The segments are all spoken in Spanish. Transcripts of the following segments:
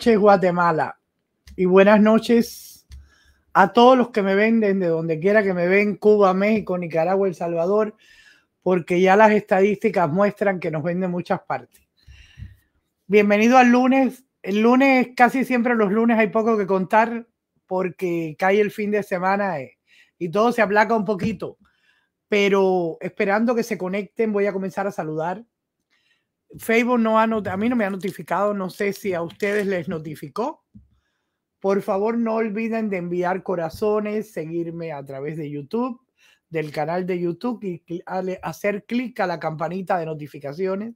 noches Guatemala y buenas noches a todos los que me venden de donde quiera que me ven, Cuba, México, Nicaragua, El Salvador, porque ya las estadísticas muestran que nos ven de muchas partes. Bienvenido al lunes. El lunes, casi siempre los lunes hay poco que contar porque cae el fin de semana eh, y todo se aplaca un poquito. Pero esperando que se conecten, voy a comenzar a saludar Facebook no ha a mí no me ha notificado, no sé si a ustedes les notificó. Por favor, no olviden de enviar corazones, seguirme a través de YouTube, del canal de YouTube y hacer clic a la campanita de notificaciones.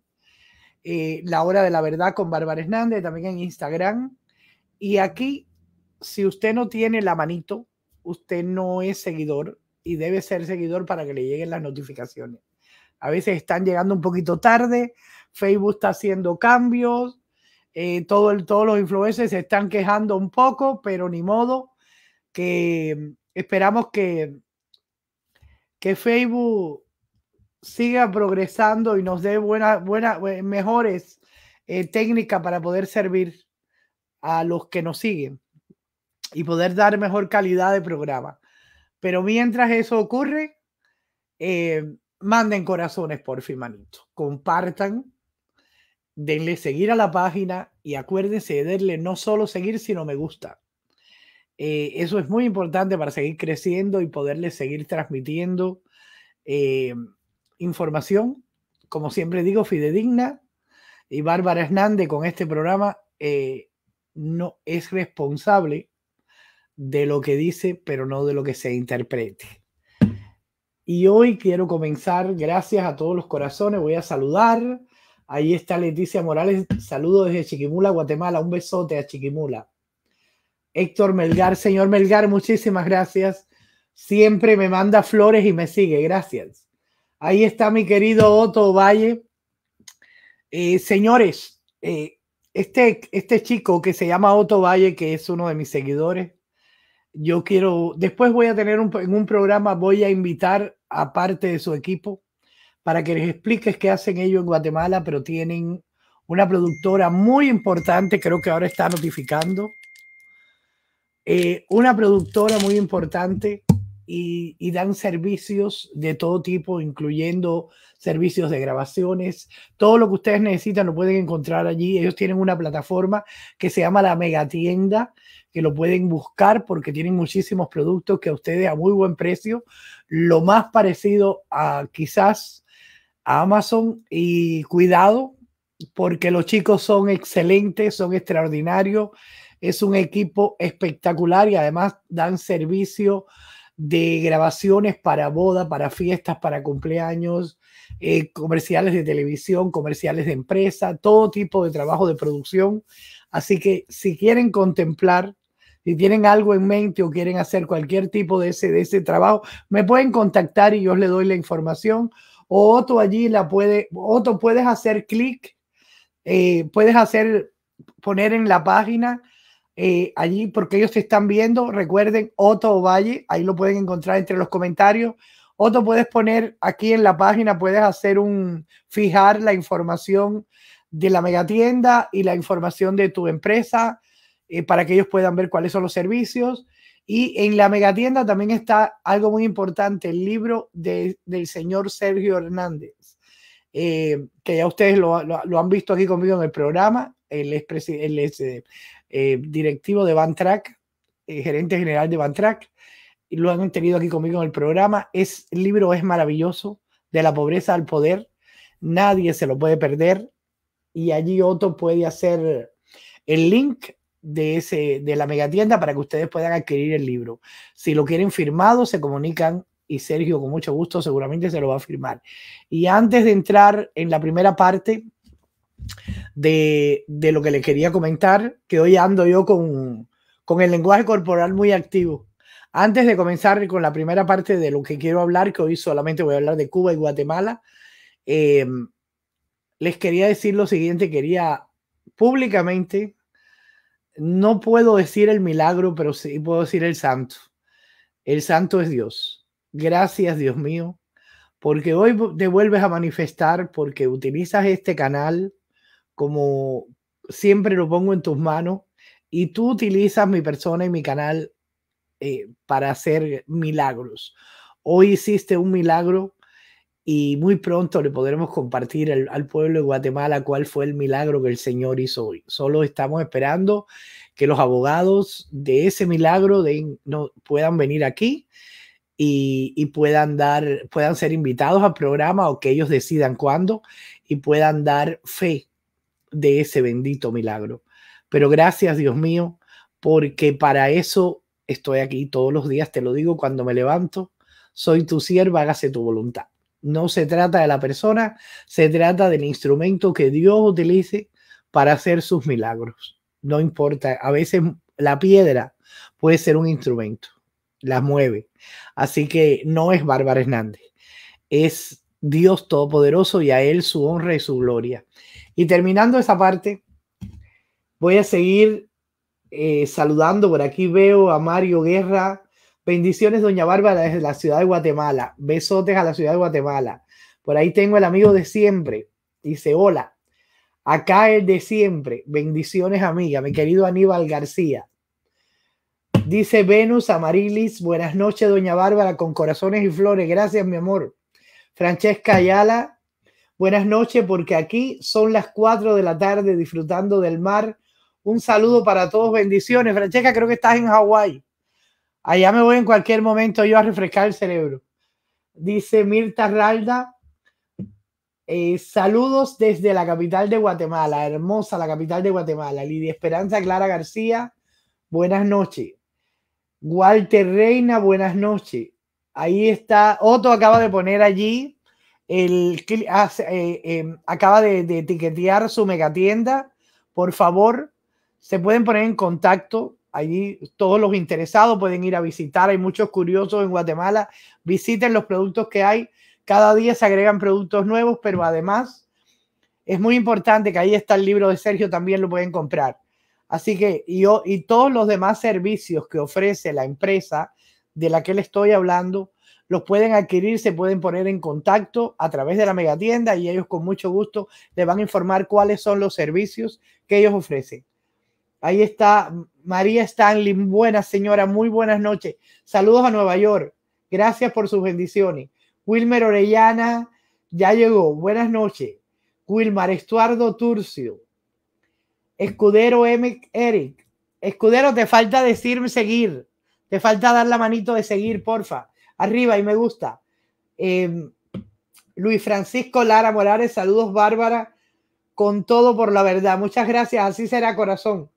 Eh, la hora de la verdad con Bárbara Hernández, también en Instagram. Y aquí, si usted no tiene la manito, usted no es seguidor y debe ser seguidor para que le lleguen las notificaciones. A veces están llegando un poquito tarde, Facebook está haciendo cambios, eh, todo el, todos los influencers se están quejando un poco, pero ni modo, que mm, esperamos que, que Facebook siga progresando y nos dé buenas, mejores eh, técnicas para poder servir a los que nos siguen y poder dar mejor calidad de programa. Pero mientras eso ocurre, eh, manden corazones por fin, Compartan, denle seguir a la página y acuérdense de darle no solo seguir, sino me gusta. Eh, eso es muy importante para seguir creciendo y poderle seguir transmitiendo eh, información, como siempre digo, fidedigna. Y Bárbara Hernández con este programa eh, no es responsable de lo que dice, pero no de lo que se interprete. Y hoy quiero comenzar, gracias a todos los corazones, voy a saludar Ahí está Leticia Morales. Saludos desde Chiquimula, Guatemala. Un besote a Chiquimula. Héctor Melgar, señor Melgar, muchísimas gracias. Siempre me manda flores y me sigue. Gracias. Ahí está mi querido Otto Valle. Eh, señores, eh, este, este chico que se llama Otto Valle, que es uno de mis seguidores, yo quiero, después voy a tener en un programa, voy a invitar a parte de su equipo para que les expliques qué hacen ellos en Guatemala, pero tienen una productora muy importante, creo que ahora está notificando, eh, una productora muy importante y, y, dan servicios de todo tipo, incluyendo servicios de grabaciones. Todo lo que ustedes necesitan lo pueden encontrar allí. Ellos tienen una plataforma que se llama la Megatienda, que lo pueden buscar porque tienen muchísimos productos que a ustedes a muy buen precio, lo más parecido a quizás Amazon y cuidado porque los chicos son excelentes, son extraordinarios, es un equipo espectacular y además dan servicio de grabaciones para boda, para fiestas, para cumpleaños, eh, comerciales de televisión, comerciales de empresa, todo tipo de trabajo de producción. Así que si quieren contemplar, si tienen algo en mente o quieren hacer cualquier tipo de ese, de ese trabajo, me pueden contactar y yo les doy la información o allí la puede, otro puedes hacer clic, eh, puedes hacer, poner en la página eh, allí porque ellos te están viendo. Recuerden, Otto Valle, ahí lo pueden encontrar entre los comentarios. Otto, puedes poner aquí en la página, puedes hacer un, fijar la información de la megatienda y la información de tu empresa eh, para que ellos puedan ver cuáles son los servicios. Y en la megatienda también está algo muy importante, el libro del señor Sergio Hernández, eh, que ya ustedes lo, han visto aquí conmigo en el programa, él es, es eh, eh, directivo de Bantrack, gerente general de Bantrack, y lo han tenido aquí conmigo en el programa. Es, el libro es maravilloso, de la pobreza al poder, nadie se lo puede perder, y allí Otto puede hacer el link de, ese, de la megatienda para que ustedes puedan adquirir el libro. Si lo quieren firmado, se comunican y Sergio con mucho gusto seguramente se lo va a firmar. Y antes de entrar en la primera parte de, de lo que les quería comentar, que hoy ando yo con, con el lenguaje corporal muy activo. Antes de comenzar con la primera parte de lo que quiero hablar, que hoy solamente voy a hablar de Cuba y Guatemala, eh, les quería decir lo siguiente, quería públicamente no puedo decir el milagro, pero sí puedo decir el santo. El santo es Dios. Gracias, Dios mío, porque hoy te vuelves a manifestar, porque utilizas este canal como siempre lo pongo en tus manos y tú utilizas mi persona y mi canal eh, para hacer milagros. Hoy hiciste un milagro y muy pronto le podremos compartir al, pueblo de Guatemala cuál fue el milagro que el Señor hizo hoy. Solo estamos esperando que los abogados de ese milagro no, puedan venir aquí y, puedan dar, puedan ser invitados al programa o que ellos decidan cuándo y puedan dar fe de ese bendito milagro. Pero gracias, Dios mío, porque para eso estoy aquí todos los días, te lo digo cuando me levanto. Soy tu sierva, hágase tu voluntad. No se trata de la persona, se trata del instrumento que Dios utilice para hacer sus milagros. No importa, a veces la piedra puede ser un instrumento, la mueve. Así que no es Bárbara Hernández, es Dios Todopoderoso y a Él su honra y su gloria. Y terminando esa parte, voy a seguir eh, saludando. Por aquí veo a Mario Guerra, Bendiciones, doña Bárbara, desde la ciudad de Guatemala. Besotes a la ciudad de Guatemala. Por ahí tengo el amigo de siempre. Dice, hola, acá el de siempre. Bendiciones, amiga, mi querido Aníbal García. Dice Venus Amarilis, buenas noches, doña Bárbara, con corazones y flores. Gracias, mi amor. Francesca Ayala, buenas noches, porque aquí son las 4 de la tarde disfrutando del mar. Un saludo para todos, bendiciones. Francesca, creo que estás en Hawái. Allá me voy en cualquier momento yo a refrescar el cerebro. Dice Mirta Ralda. Eh, saludos desde la capital de Guatemala, hermosa la capital de Guatemala. Lidia Esperanza Clara García, buenas noches. Walter Reina, buenas noches. Ahí está, Otto acaba de poner allí, el, ah, eh, em, acaba de, de etiquetear su megatienda. Por favor, se pueden poner en contacto Allí todos los interesados pueden ir a visitar. Hay muchos curiosos en Guatemala. Visiten los productos que hay. Cada día se agregan productos nuevos, pero además es muy importante que ahí está el libro de Sergio, también lo pueden comprar. Así que yo y todos los demás servicios que ofrece la empresa de la que le estoy hablando, los pueden adquirir, se pueden poner en contacto a través de la megatienda y ellos con mucho gusto le van a informar cuáles son los servicios que ellos ofrecen. Ahí está María Stanley, buena señora, muy buenas noches. Saludos a Nueva York. Gracias por sus bendiciones. Wilmer Orellana, ya llegó. Buenas noches. Wilmar Estuardo Turcio. Escudero M. Eric. Escudero, te falta decirme seguir. Te falta dar la manito de seguir, porfa. Arriba y me gusta. Em, Luis Francisco Lara Morales, saludos Bárbara, con todo por la verdad. Muchas gracias, así será corazón.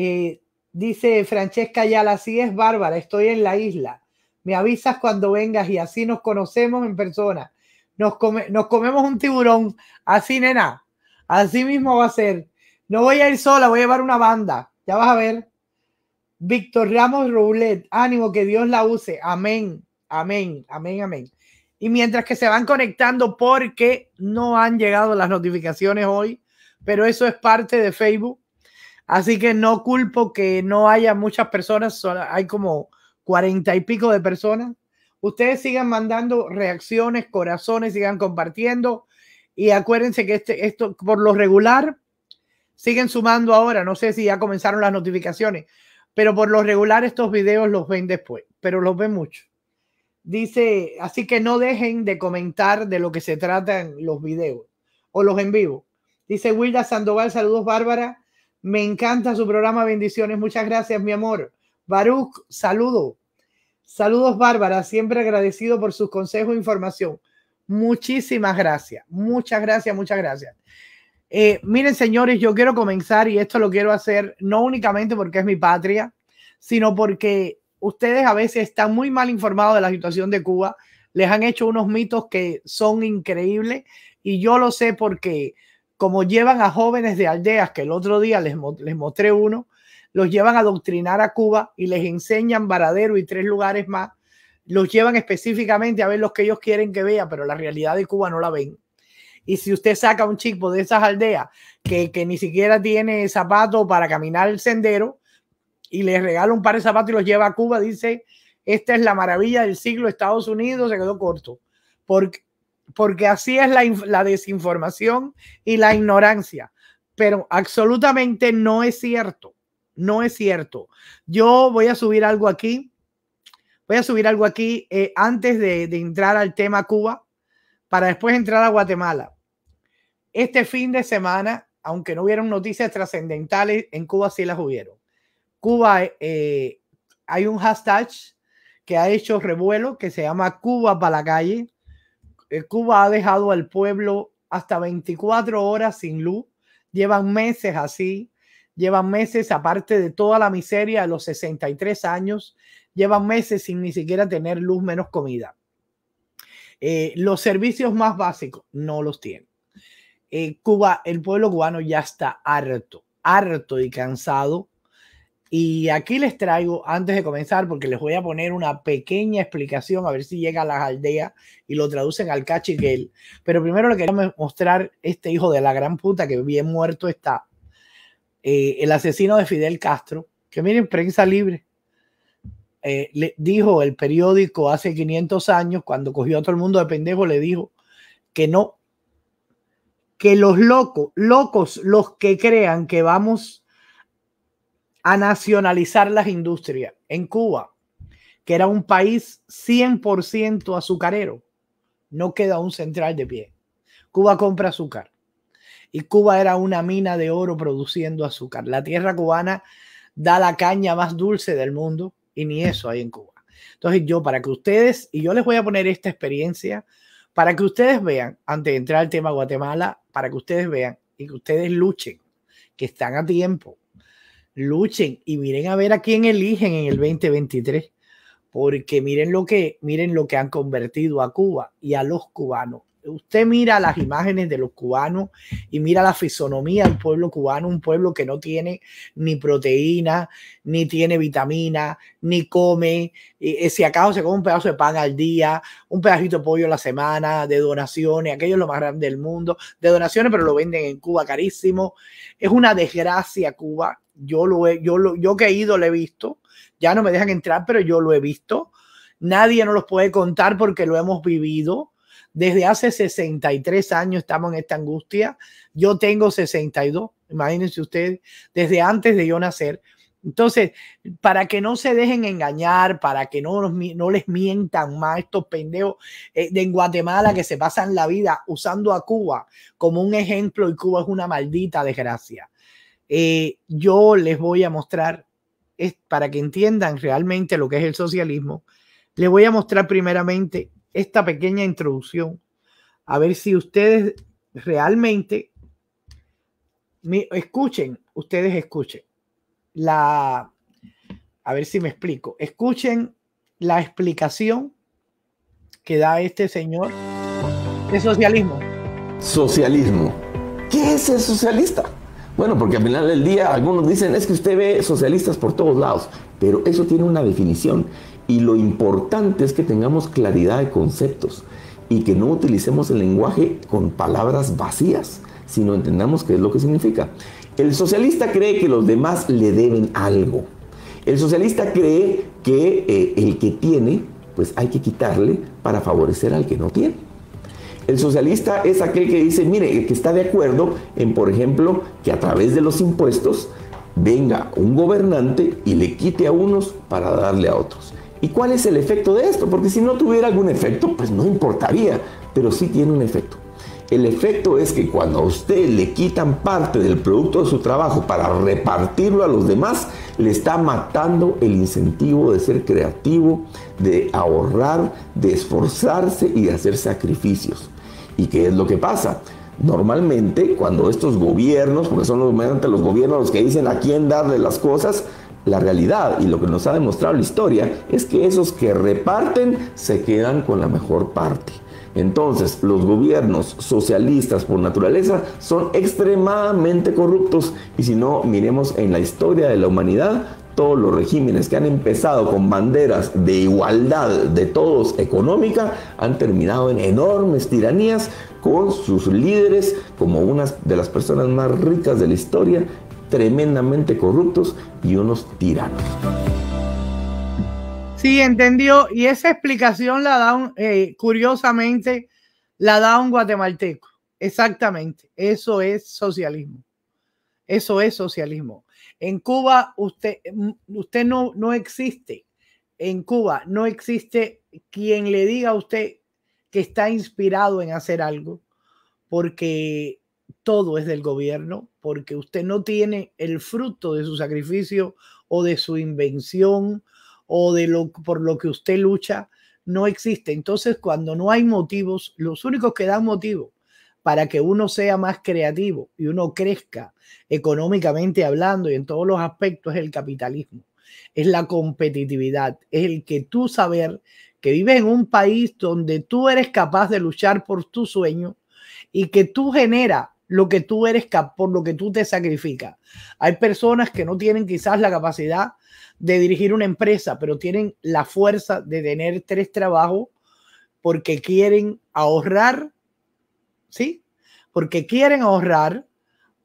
Eh, dice Francesca Ayala, así es Bárbara, estoy en la isla. Me avisas cuando vengas y así nos conocemos en persona. Nos, comemos un tiburón, así nena, así mismo va a ser. No voy a ir sola, voy a llevar una banda, ya vas a ver. Víctor Ramos Roulet, ánimo, que Dios la use. Amén, amén, amén, amén. Y mientras que se van conectando, porque no han llegado las notificaciones hoy, pero eso es parte de Facebook Así que no culpo que no haya muchas personas, hay como cuarenta y pico de personas. Ustedes sigan mandando reacciones, corazones, sigan compartiendo. Y acuérdense que este, esto, por lo regular, siguen sumando ahora. No sé si ya comenzaron las notificaciones, pero por lo regular estos videos los ven después, pero los ven mucho. Dice, así que no dejen de comentar de lo que se trata en los videos o los en vivo. Dice Wilda Sandoval, saludos Bárbara. Me encanta su programa, bendiciones. Muchas gracias, mi amor. Baruch, saludo. Saludos, Bárbara. Siempre agradecido por sus consejos e información. Muchísimas gracias. Muchas gracias, muchas gracias. Eh, miren, señores, yo quiero comenzar y esto lo quiero hacer no únicamente porque es mi patria, sino porque ustedes a veces están muy mal informados de la situación de Cuba. Les han hecho unos mitos que son increíbles y yo lo sé porque como llevan a jóvenes de aldeas, que el otro día les, les mostré uno, los llevan a doctrinar a Cuba y les enseñan Varadero y tres lugares más, los llevan específicamente a ver los que ellos quieren que vean, pero la realidad de Cuba no la ven. Y si usted saca un chico de esas aldeas que, ni siquiera tiene zapato para caminar el sendero y le regala un par de zapatos y los lleva a Cuba, dice, esta es la maravilla del siglo Estados Unidos, se quedó corto. Porque porque así es la, desinformación y la ignorancia, pero absolutamente no es cierto, no es cierto. Yo voy a subir algo aquí, voy a subir algo aquí eh, antes de, entrar al tema Cuba, para después entrar a Guatemala. Este fin de semana, aunque no hubieron noticias trascendentales, en Cuba sí las hubieron. Cuba, eh, hay un hashtag que ha hecho revuelo que se llama Cuba para la calle. Eh, Cuba ha dejado al pueblo hasta 24 horas sin luz. Llevan meses así, llevan meses, aparte de toda la miseria, a los 63 años, llevan meses sin ni siquiera tener luz, menos comida. Eh, los servicios más básicos no los tienen. Eh, Cuba, el pueblo cubano ya está harto, harto y cansado y aquí les traigo, antes de comenzar, porque les voy a poner una pequeña explicación, a ver si llega a las aldeas y lo traducen al cachiquel. Pero primero le quería mostrar este hijo de la gran puta que bien muerto está. Eh, el asesino de Fidel Castro, que miren, prensa libre. Eh, le dijo el periódico hace 500 años, cuando cogió a todo el mundo de pendejo, le dijo que no, que los locos, locos, los que crean que vamos a nacionalizar las industrias en Cuba, que era un país 100% azucarero. No queda un central de pie. Cuba compra azúcar y Cuba era una mina de oro produciendo azúcar. La tierra cubana da la caña más dulce del mundo y ni eso hay en Cuba. Entonces yo para que ustedes, y yo les voy a poner esta experiencia, para que ustedes vean, antes de entrar al tema Guatemala, para que ustedes vean y que ustedes luchen, que están a tiempo luchen y miren a ver a quién eligen en el 2023, porque miren lo que, miren lo que han convertido a Cuba y a los cubanos. Usted mira las imágenes de los cubanos y mira la fisonomía del pueblo cubano, un pueblo que no tiene ni proteína, ni tiene vitamina, ni come, eh, si acaso se come un pedazo de pan al día, un pedacito de pollo a la semana, de donaciones, aquello es lo más grande del mundo, de donaciones, pero lo venden en Cuba carísimo. Es una desgracia Cuba yo lo he, yo lo, yo que he ido lo he visto. Ya no me dejan entrar, pero yo lo he visto. Nadie nos los puede contar porque lo hemos vivido. Desde hace 63 años estamos en esta angustia. Yo tengo 62, imagínense ustedes, desde antes de yo nacer. Entonces, para que no se dejen engañar, para que no, no les mientan más estos pendejos eh, de Guatemala que se pasan la vida usando a Cuba como un ejemplo y Cuba es una maldita desgracia. Eh, yo les voy a mostrar, para que entiendan realmente lo que es el socialismo, les voy a mostrar primeramente esta pequeña introducción, a ver si ustedes realmente me, escuchen, ustedes escuchen la, a ver si me explico, escuchen la explicación que da este señor de socialismo. Socialismo. ¿Qué es el socialista? Bueno, porque al final del día algunos dicen, es que usted ve socialistas por todos lados, pero eso tiene una definición y lo importante es que tengamos claridad de conceptos y que no utilicemos el lenguaje con palabras vacías, sino entendamos qué es lo que significa. El socialista cree que los demás le deben algo. El socialista cree que eh, el que tiene, pues hay que quitarle para favorecer al que no tiene. El socialista es aquel que dice, mire, que está de acuerdo en, por ejemplo, que a través de los impuestos venga un gobernante y le quite a unos para darle a otros. ¿Y cuál es el efecto de esto? Porque si no tuviera algún efecto, pues no importaría, pero sí tiene un efecto. El efecto es que cuando a usted le quitan parte del producto de su trabajo para repartirlo a los demás, le está matando el incentivo de ser creativo, de ahorrar, de esforzarse y de hacer sacrificios. ¿Y qué es lo que pasa? Normalmente cuando estos gobiernos, porque son los gobiernos los que dicen a quién darle las cosas, la realidad y lo que nos ha demostrado la historia es que esos que reparten se quedan con la mejor parte. Entonces, los gobiernos socialistas por naturaleza son extremadamente corruptos y si no, miremos en la historia de la humanidad todos los regímenes que han empezado con banderas de igualdad de todos económica han terminado en enormes tiranías con sus líderes como unas de las personas más ricas de la historia, tremendamente corruptos y unos tiranos. Sí, entendió. Y esa explicación la da, eh, curiosamente, la da un guatemalteco. Exactamente. Eso es socialismo. Eso es socialismo. En Cuba usted, mm, usted no, no existe. En Cuba no existe quien le diga a usted que está inspirado en hacer algo, porque todo es del gobierno, porque usted no tiene el fruto de su sacrificio o de su invención o de lo por lo que usted lucha, no existe. Entonces, cuando no hay motivos, los únicos que dan motivo para que uno sea más creativo y uno crezca económicamente hablando y en todos los aspectos es el capitalismo, es la competitividad, es el que tú saber que vives en un país donde tú eres capaz de luchar por tu sueño y que tú genera lo que tú eres por lo que tú te sacrificas. Hay personas que no tienen quizás la capacidad de dirigir una empresa, pero tienen la fuerza de tener tres trabajos porque quieren ahorrar, ¿sí? Porque quieren ahorrar,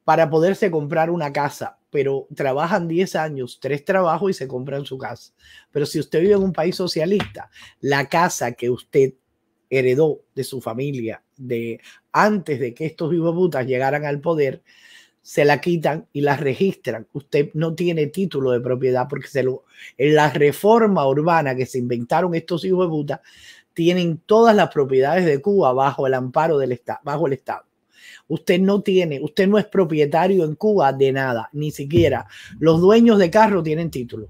para poderse comprar una casa, pero trabajan 10 años, tres trabajos y se compran su casa. Pero si usted vive en un país socialista, la casa que usted heredó de su familia de antes de que estos putas llegaran al poder, se la quitan y la registran. Usted no tiene título de propiedad porque se lo, en la reforma urbana que se inventaron estos hijos de tienen todas las propiedades de Cuba bajo el amparo del Estado, bajo el Estado. Usted no tiene, usted no es propietario en Cuba de nada, ni siquiera. Los dueños de carro tienen título.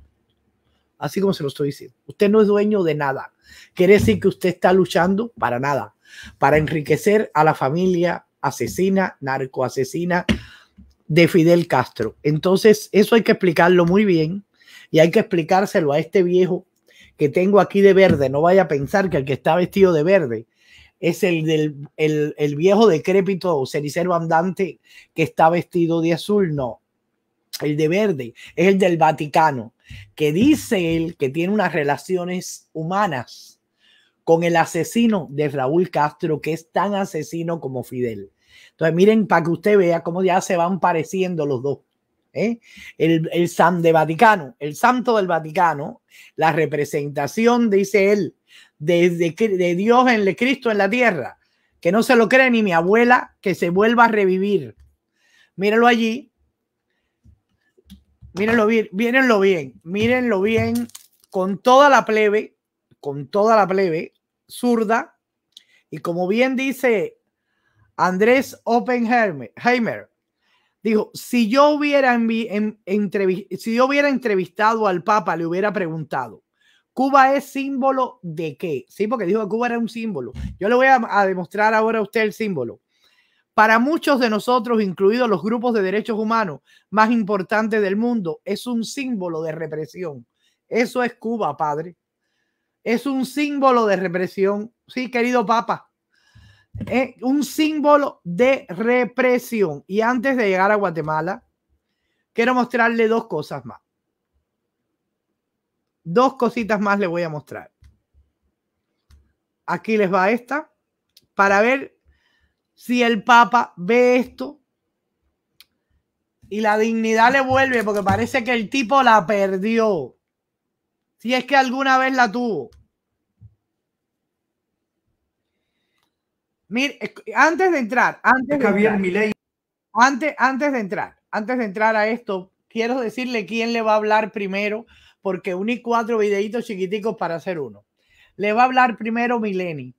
Así como se lo estoy diciendo. Usted no es dueño de nada. Quiere decir que usted está luchando para nada, para enriquecer a la familia asesina, asesina de Fidel Castro. Entonces, eso hay que explicarlo muy bien y hay que explicárselo a este viejo que tengo aquí de verde. No vaya a pensar que el que está vestido de verde es el del el, viejo decrépito cenicero andante que está vestido de azul, no. El de verde es el del Vaticano, que dice él que tiene unas relaciones humanas con el asesino de Raúl Castro, que es tan asesino como Fidel. Entonces, miren, para que usted vea cómo ya se van pareciendo los dos. ¿eh? El, el San de Vaticano, el Santo del Vaticano, la representación, dice él, de Dios en el Cristo en la tierra, que no se lo cree ni mi abuela, que se vuelva a revivir. Mírenlo allí. Mírenlo bien, mírenlo bien, mírenlo bien, con toda la plebe, con toda la plebe, zurda. Y como bien dice Andrés Oppenheimer, dijo, si yo hubiera entrevistado al Papa, le hubiera preguntado, Cuba es símbolo de qué? Sí, porque dijo que Cuba era un símbolo. Yo le voy a, demostrar ahora a usted el símbolo. Para muchos de nosotros, incluidos los grupos de derechos humanos más importantes del mundo, es un símbolo de represión. Eso es Cuba, padre. Es un símbolo de represión. Sí, querido Papa. Es un símbolo de represión. Y antes de llegar a Guatemala, quiero mostrarle dos cosas más. Dos cositas más le voy a mostrar. Aquí les va esta para ver si el Papa ve esto y la dignidad le vuelve porque parece que el tipo la perdió. Si es que alguna vez la tuvo. Mire, antes de entrar, antes de Javier Antes, antes de entrar, antes de entrar a esto, quiero decirle quién le va a hablar primero porque uní cuatro videitos chiquiticos para hacer uno. Le va a hablar primero Mileni.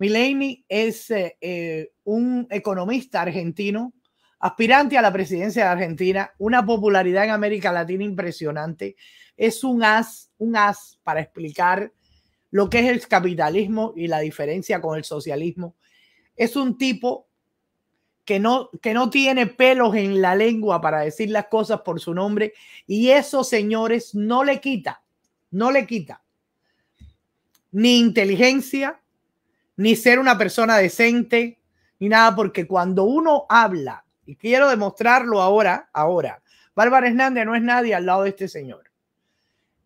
Mileni es eh, eh, un economista argentino, aspirante a la presidencia de Argentina, una popularidad en América Latina impresionante. Es un as, un as para explicar lo que es el capitalismo y la diferencia con el socialismo. Es un tipo que no, que no tiene pelos en la lengua para decir las cosas por su nombre. Y eso, señores, no le quita, no le quita ni inteligencia, ni ser una persona decente, ni nada, porque cuando uno habla, y quiero demostrarlo ahora, ahora, Bárbara Hernández no es nadie al lado de este señor.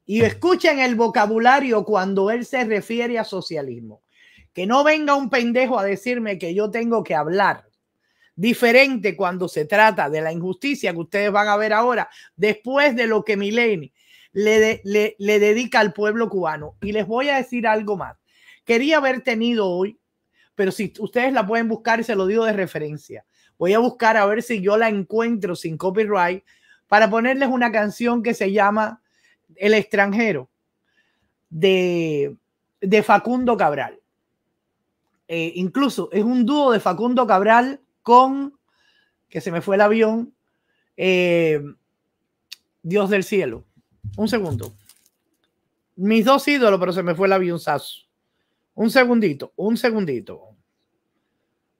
Y escuchen el vocabulario cuando él se refiere a socialismo. Que no venga un pendejo a decirme que yo tengo que hablar diferente cuando se trata de la injusticia que ustedes van a ver ahora, después de lo que Mileni le, dedica al pueblo cubano. Y les voy a decir algo más. Quería haber tenido hoy, pero si ustedes la pueden buscar se lo digo de referencia, voy a buscar a ver si yo la encuentro sin copyright para ponerles una canción que se llama El extranjero de, Facundo Cabral. Eh, incluso es un dúo de Facundo Cabral con, que se me fue el avión, eh, Dios del cielo. Un segundo. Mis dos ídolos, pero se me fue el avión Un segundito, un segundito.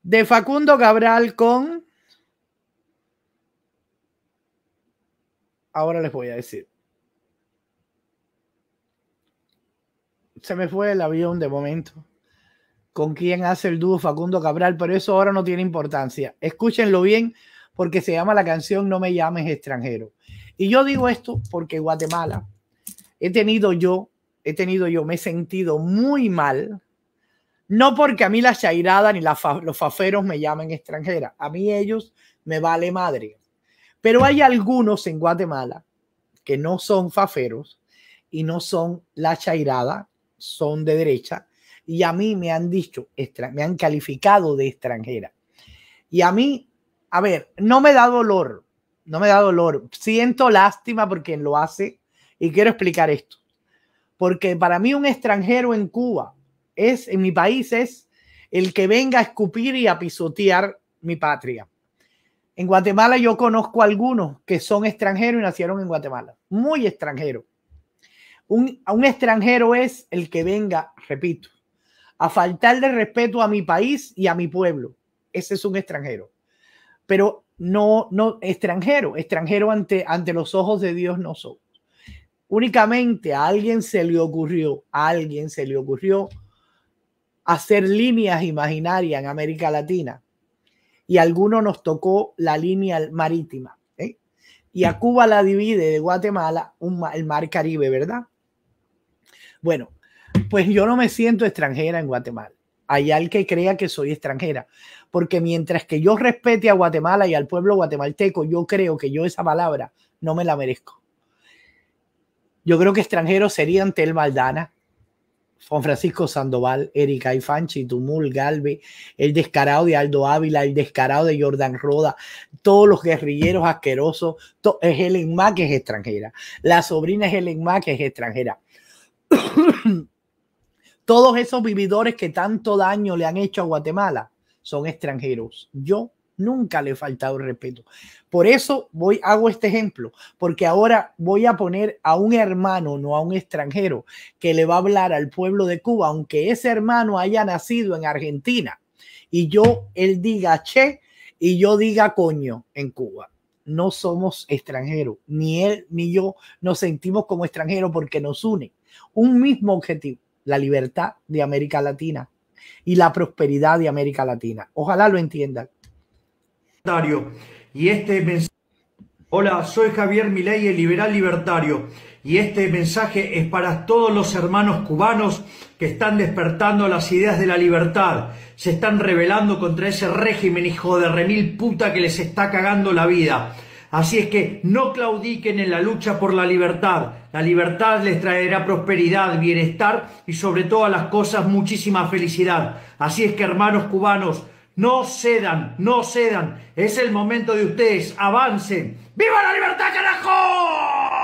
De Facundo Cabral con... Ahora les voy a decir. Se me fue el avión de momento con quién hace el dúo Facundo Cabral, pero eso ahora no tiene importancia. Escúchenlo bien porque se llama la canción No me llames extranjero. Y yo digo esto porque Guatemala he tenido yo, he tenido yo, me he sentido muy mal, no porque a mí la chairada ni los faferos me llamen extranjera, a mí ellos me vale madre. Pero hay algunos en Guatemala que no son faferos y no son la chairada, son de derecha, y a mí me han dicho, me han calificado de extranjera. Y a mí, a ver, no me da dolor, no me da dolor. Siento lástima por quien lo hace y quiero explicar esto. Porque para mí un extranjero en Cuba es, en mi país, es el que venga a escupir y a pisotear mi patria. En Guatemala yo conozco algunos que son extranjeros y nacieron en Guatemala, muy extranjeros. Un, un extranjero es el que venga, repito, a de respeto a mi país y a mi pueblo. Ese es un extranjero. Pero no, no, extranjero, extranjero ante, ante los ojos de Dios no somos. Únicamente a alguien se le ocurrió, a alguien se le ocurrió hacer líneas imaginarias en América Latina y alguno nos tocó la línea marítima. ¿eh? Y a Cuba la divide de Guatemala el mar Caribe, ¿verdad? Bueno, pues yo no me siento extranjera en Guatemala. Hay alguien que crea que soy extranjera. Porque mientras que yo respete a Guatemala y al pueblo guatemalteco, yo creo que yo esa palabra no me la merezco. Yo creo que extranjeros serían Tel Maldana, Juan Francisco Sandoval, Erika Ifanchi, Tumul Galve, el descarado de Aldo Ávila, el descarado de Jordan Roda, todos los guerrilleros asquerosos, es Helen que es extranjera, la sobrina es Helen que es extranjera. Todos esos vividores que tanto daño le han hecho a Guatemala son extranjeros. Yo nunca le he faltado el respeto. Por eso voy hago este ejemplo, porque ahora voy a poner a un hermano, no a un extranjero, que le va a hablar al pueblo de Cuba, aunque ese hermano haya nacido en Argentina y yo él diga che y yo diga coño en Cuba. No somos extranjeros, ni él ni yo nos sentimos como extranjeros porque nos une un mismo objetivo la libertad de América Latina y la prosperidad de América Latina. Ojalá lo entiendan. Y este Hola, soy Javier Milei, el liberal libertario, y este mensaje es para todos los hermanos cubanos que están despertando las ideas de la libertad, se están rebelando contra ese régimen hijo de remil puta que les está cagando la vida. Así es que no claudiquen en la lucha por la libertad. La libertad les traerá prosperidad, bienestar y sobre todas las cosas muchísima felicidad. Así es que hermanos cubanos, no cedan, no cedan. Es el momento de ustedes. Avancen. ¡Viva la libertad, carajo!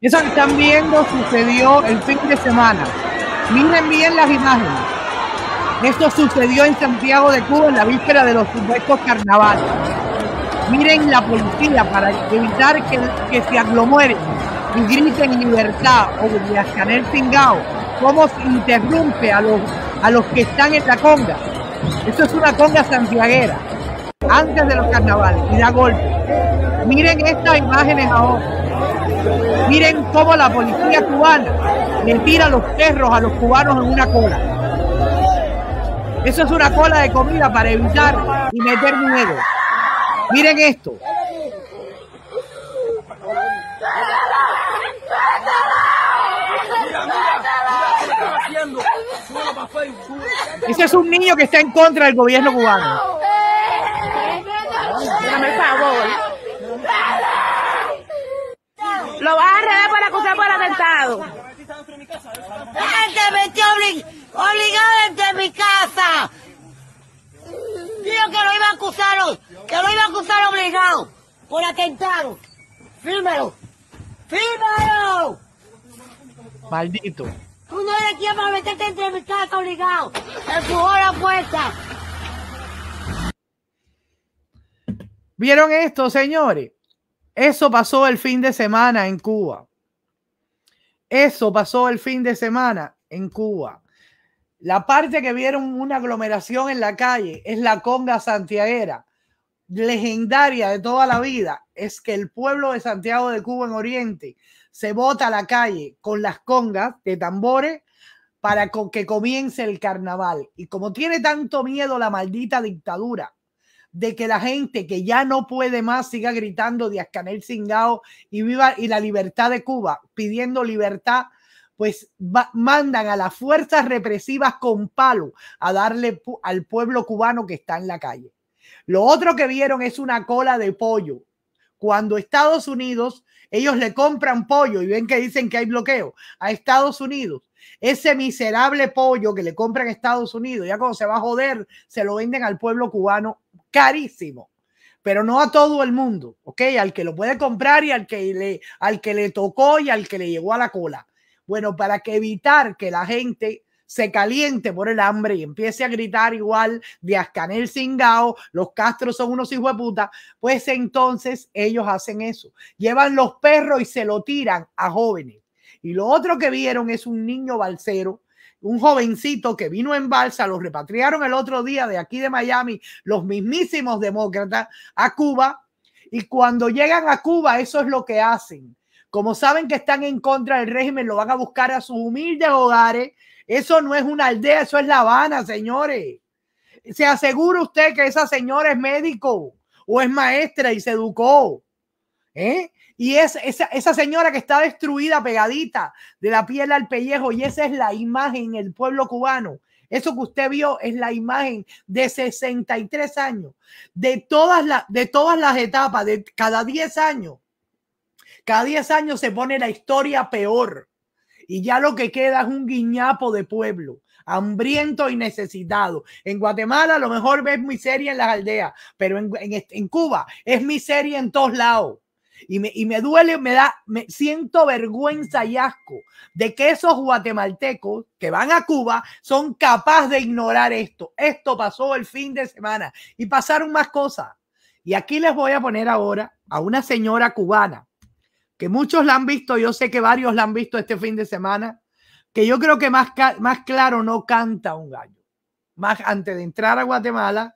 Eso que están viendo sucedió el fin de semana. Miren bien las imágenes. Esto sucedió en Santiago de Cuba en la víspera de los supuestos carnavales. Miren la policía para evitar que, se aglomeren y griten libertad o canel Pingao. Cómo se interrumpe a los, a los que están en la conga. esto es una conga santiaguera, antes de los carnavales, y da golpe. Miren estas imágenes ahora. Miren cómo la policía cubana le tira los perros a los cubanos en una cola. Eso es una cola de comida para evitar y meter dinero. Miren esto. Ese es un niño que está en contra del gobierno cubano. asaltado. Gente, me obligado obligado entre mi casa. Dijo que lo iba a acusar, que lo iba a acusar obligado por atentado. Fírmelo. Fírmelo. Maldito. Tú no eres quien para meterte entre mi casa obligado. Empujó la puerta. ¿Vieron esto, señores? Eso pasó el fin de semana en Cuba. Eso pasó el fin de semana en Cuba. La parte que vieron una aglomeración en la calle es la conga santiaguera, legendaria de toda la vida. Es que el pueblo de Santiago de Cuba en Oriente se bota a la calle con las congas de tambores para que comience el carnaval. Y como tiene tanto miedo la maldita dictadura de que la gente que ya no puede más siga gritando Díaz Canel Singao y viva y la libertad de Cuba, pidiendo libertad, pues mandan a las fuerzas represivas con palo a darle al pueblo cubano que está en la calle. Lo otro que vieron es una cola de pollo. Cuando Estados Unidos, ellos le compran pollo y ven que dicen que hay bloqueo a Estados Unidos. Ese miserable pollo que le compran a Estados Unidos, ya cuando se va a joder, se lo venden al pueblo cubano carísimo, pero no a todo el mundo, ¿ok? Al que lo puede comprar y al que le, al que le tocó y al que le llegó a la cola. Bueno, para que evitar que la gente se caliente por el hambre y empiece a gritar igual de Canel Singao, los Castros son unos hijos de puta, pues entonces ellos hacen eso. Llevan los perros y se lo tiran a jóvenes. Y lo otro que vieron es un niño balsero un jovencito que vino en balsa, los repatriaron el otro día de aquí de Miami, los mismísimos demócratas, a Cuba. Y cuando llegan a Cuba, eso es lo que hacen. Como saben que están en contra del régimen, lo van a buscar a sus humildes hogares. Eso no es una aldea, eso es La Habana, señores. Se asegura usted que esa señora es médico o es maestra y se educó. ¿Eh? Y es esa, señora que está destruida, pegadita de la piel al pellejo, y esa es la imagen del pueblo cubano. Eso que usted vio es la imagen de 63 años, de todas, la, de todas las etapas, de cada 10 años. Cada 10 años se pone la historia peor y ya lo que queda es un guiñapo de pueblo, hambriento y necesitado. En Guatemala a lo mejor ves miseria en las aldeas, pero en, en Cuba es miseria en todos lados. Y me, duele, me da, me siento vergüenza y asco de que esos guatemaltecos que van a Cuba son capaces de ignorar esto. Esto pasó el fin de semana y pasaron más cosas. Y aquí les voy a poner ahora a una señora cubana que muchos la han visto, yo sé que varios la han visto este fin de semana, que yo creo que más, más claro no canta un gallo. Más antes de entrar a Guatemala,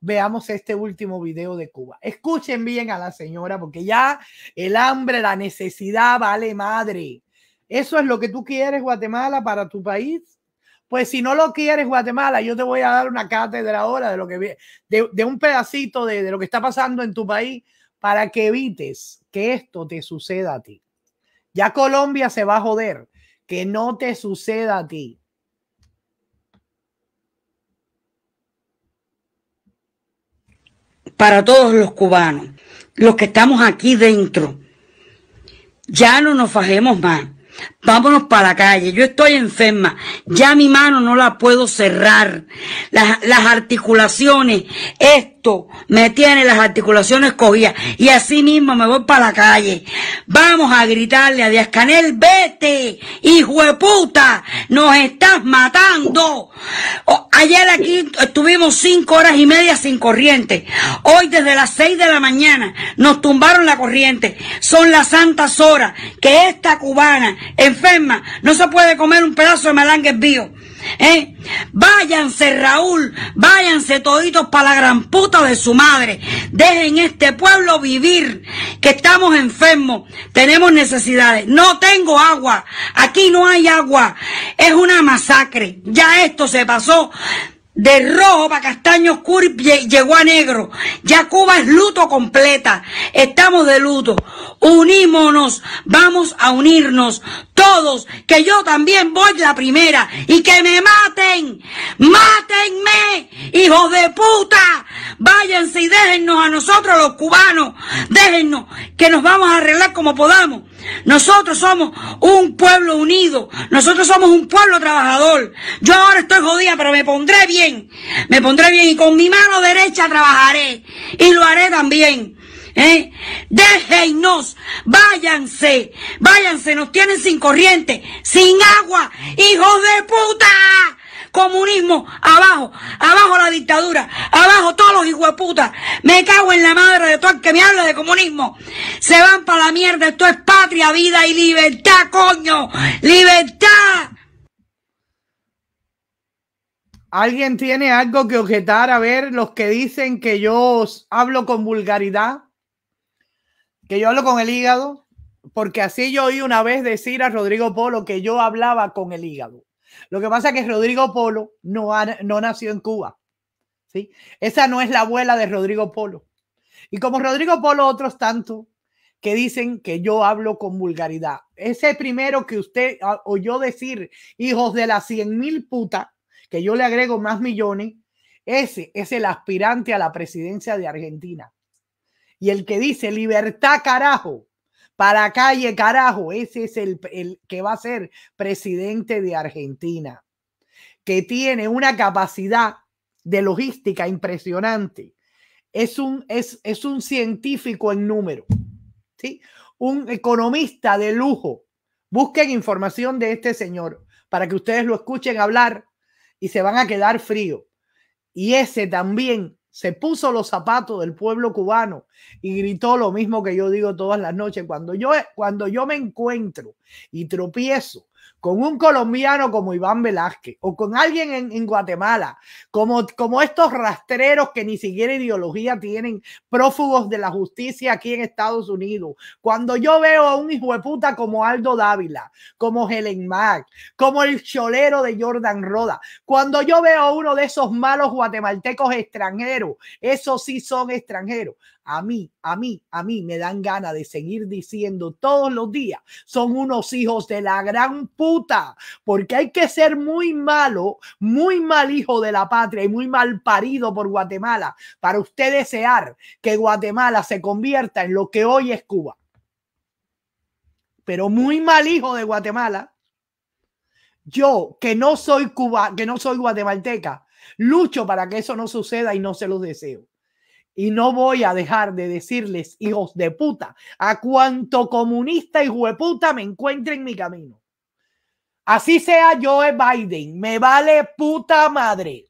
veamos este último video de Cuba. Escuchen bien a la señora porque ya el hambre, la necesidad vale madre. ¿Eso es lo que tú quieres, Guatemala, para tu país? Pues si no lo quieres, Guatemala, yo te voy a dar una cátedra ahora de lo que de, de un pedacito de, de lo que está pasando en tu país para que evites que esto te suceda a ti. Ya Colombia se va a joder, que no te suceda a ti. para todos los cubanos, los que estamos aquí dentro. Ya no nos fajemos más. Vámonos para la calle. Yo estoy enferma. Ya mi mano no la puedo cerrar. Las, articulaciones, esto me tiene las articulaciones cogidas y así mismo me voy para la calle. Vamos a gritarle a Díaz Canel, vete, hijo de puta, nos estás matando. ayer aquí estuvimos cinco horas y media sin corriente. Hoy desde las seis de la mañana nos tumbaron la corriente. Son las santas horas que esta cubana enferma no se puede comer un pedazo de melangue bio ¿Eh? Váyanse, Raúl, váyanse toditos para la gran puta de su madre. Dejen este pueblo vivir, que estamos enfermos, tenemos necesidades. No tengo agua, aquí no hay agua. Es una masacre. Ya esto se pasó de rojo para castaño oscuro y llegó a negro. Ya Cuba es luto completa. Estamos de luto. Unímonos. Vamos a unirnos todos. Que yo también voy la primera. Y que me maten. matenme, hijos de puta. Váyanse y déjennos a nosotros los cubanos. Déjennos que nos vamos a arreglar como podamos. Nosotros somos un pueblo unido. Nosotros somos un pueblo trabajador. Yo ahora estoy jodida, pero me pondré bien. Me pondré bien y con mi mano derecha trabajaré. Y lo haré también. ¿Eh? váyanse, váyanse, nos tienen sin corriente, sin agua, hijos de puta. Comunismo, abajo, abajo la dictadura, abajo todos los puta. Me cago en la madre de todo el que me habla de comunismo. Se van para la mierda, esto es patria, vida y libertad, coño. ¡Libertad! ¿Alguien tiene algo que objetar? A ver, los que dicen que yo hablo con vulgaridad, que yo hablo con el hígado, porque así yo oí una vez decir a Rodrigo Polo que yo hablaba con el hígado. Lo que pasa es que Rodrigo Polo no, no nació en Cuba. ¿sí? Esa no es la abuela de Rodrigo Polo. Y como Rodrigo Polo, otros tantos que dicen que yo hablo con vulgaridad. Ese primero que usted oyó decir, hijos de las 100 mil putas, que yo le agrego más millones, ese es el aspirante a la presidencia de Argentina. Y el que dice libertad carajo para calle, carajo, ese es el, que va a ser presidente de Argentina, que tiene una capacidad de logística impresionante. Es un, es, un científico en número, ¿sí? un economista de lujo. Busquen información de este señor para que ustedes lo escuchen hablar y se van a quedar frío. Y ese también se puso los zapatos del pueblo cubano y gritó lo mismo que yo digo todas las noches. Cuando yo, cuando yo me encuentro y tropiezo con un colombiano como Iván Velázquez o con alguien en, Guatemala, como, como estos rastreros que ni siquiera ideología tienen, prófugos de la justicia aquí en Estados Unidos. Cuando yo veo a un hijo de puta como Aldo Dávila, como Helen Mack, como el cholero de Jordan Roda, cuando yo veo a uno de esos malos guatemaltecos extranjeros, esos sí son extranjeros a mí, a mí, a mí me dan ganas de seguir diciendo todos los días, son unos hijos de la gran puta, porque hay que ser muy malo, muy mal hijo de la patria y muy mal parido por Guatemala para usted desear que Guatemala se convierta en lo que hoy es Cuba. Pero muy mal hijo de Guatemala. Yo, que no soy cuba, que no soy guatemalteca, lucho para que eso no suceda y no se los deseo. Y no voy a dejar de decirles, hijos de puta, a cuanto comunista y hueputa me encuentre en mi camino. Así sea Joe Biden, me vale puta madre.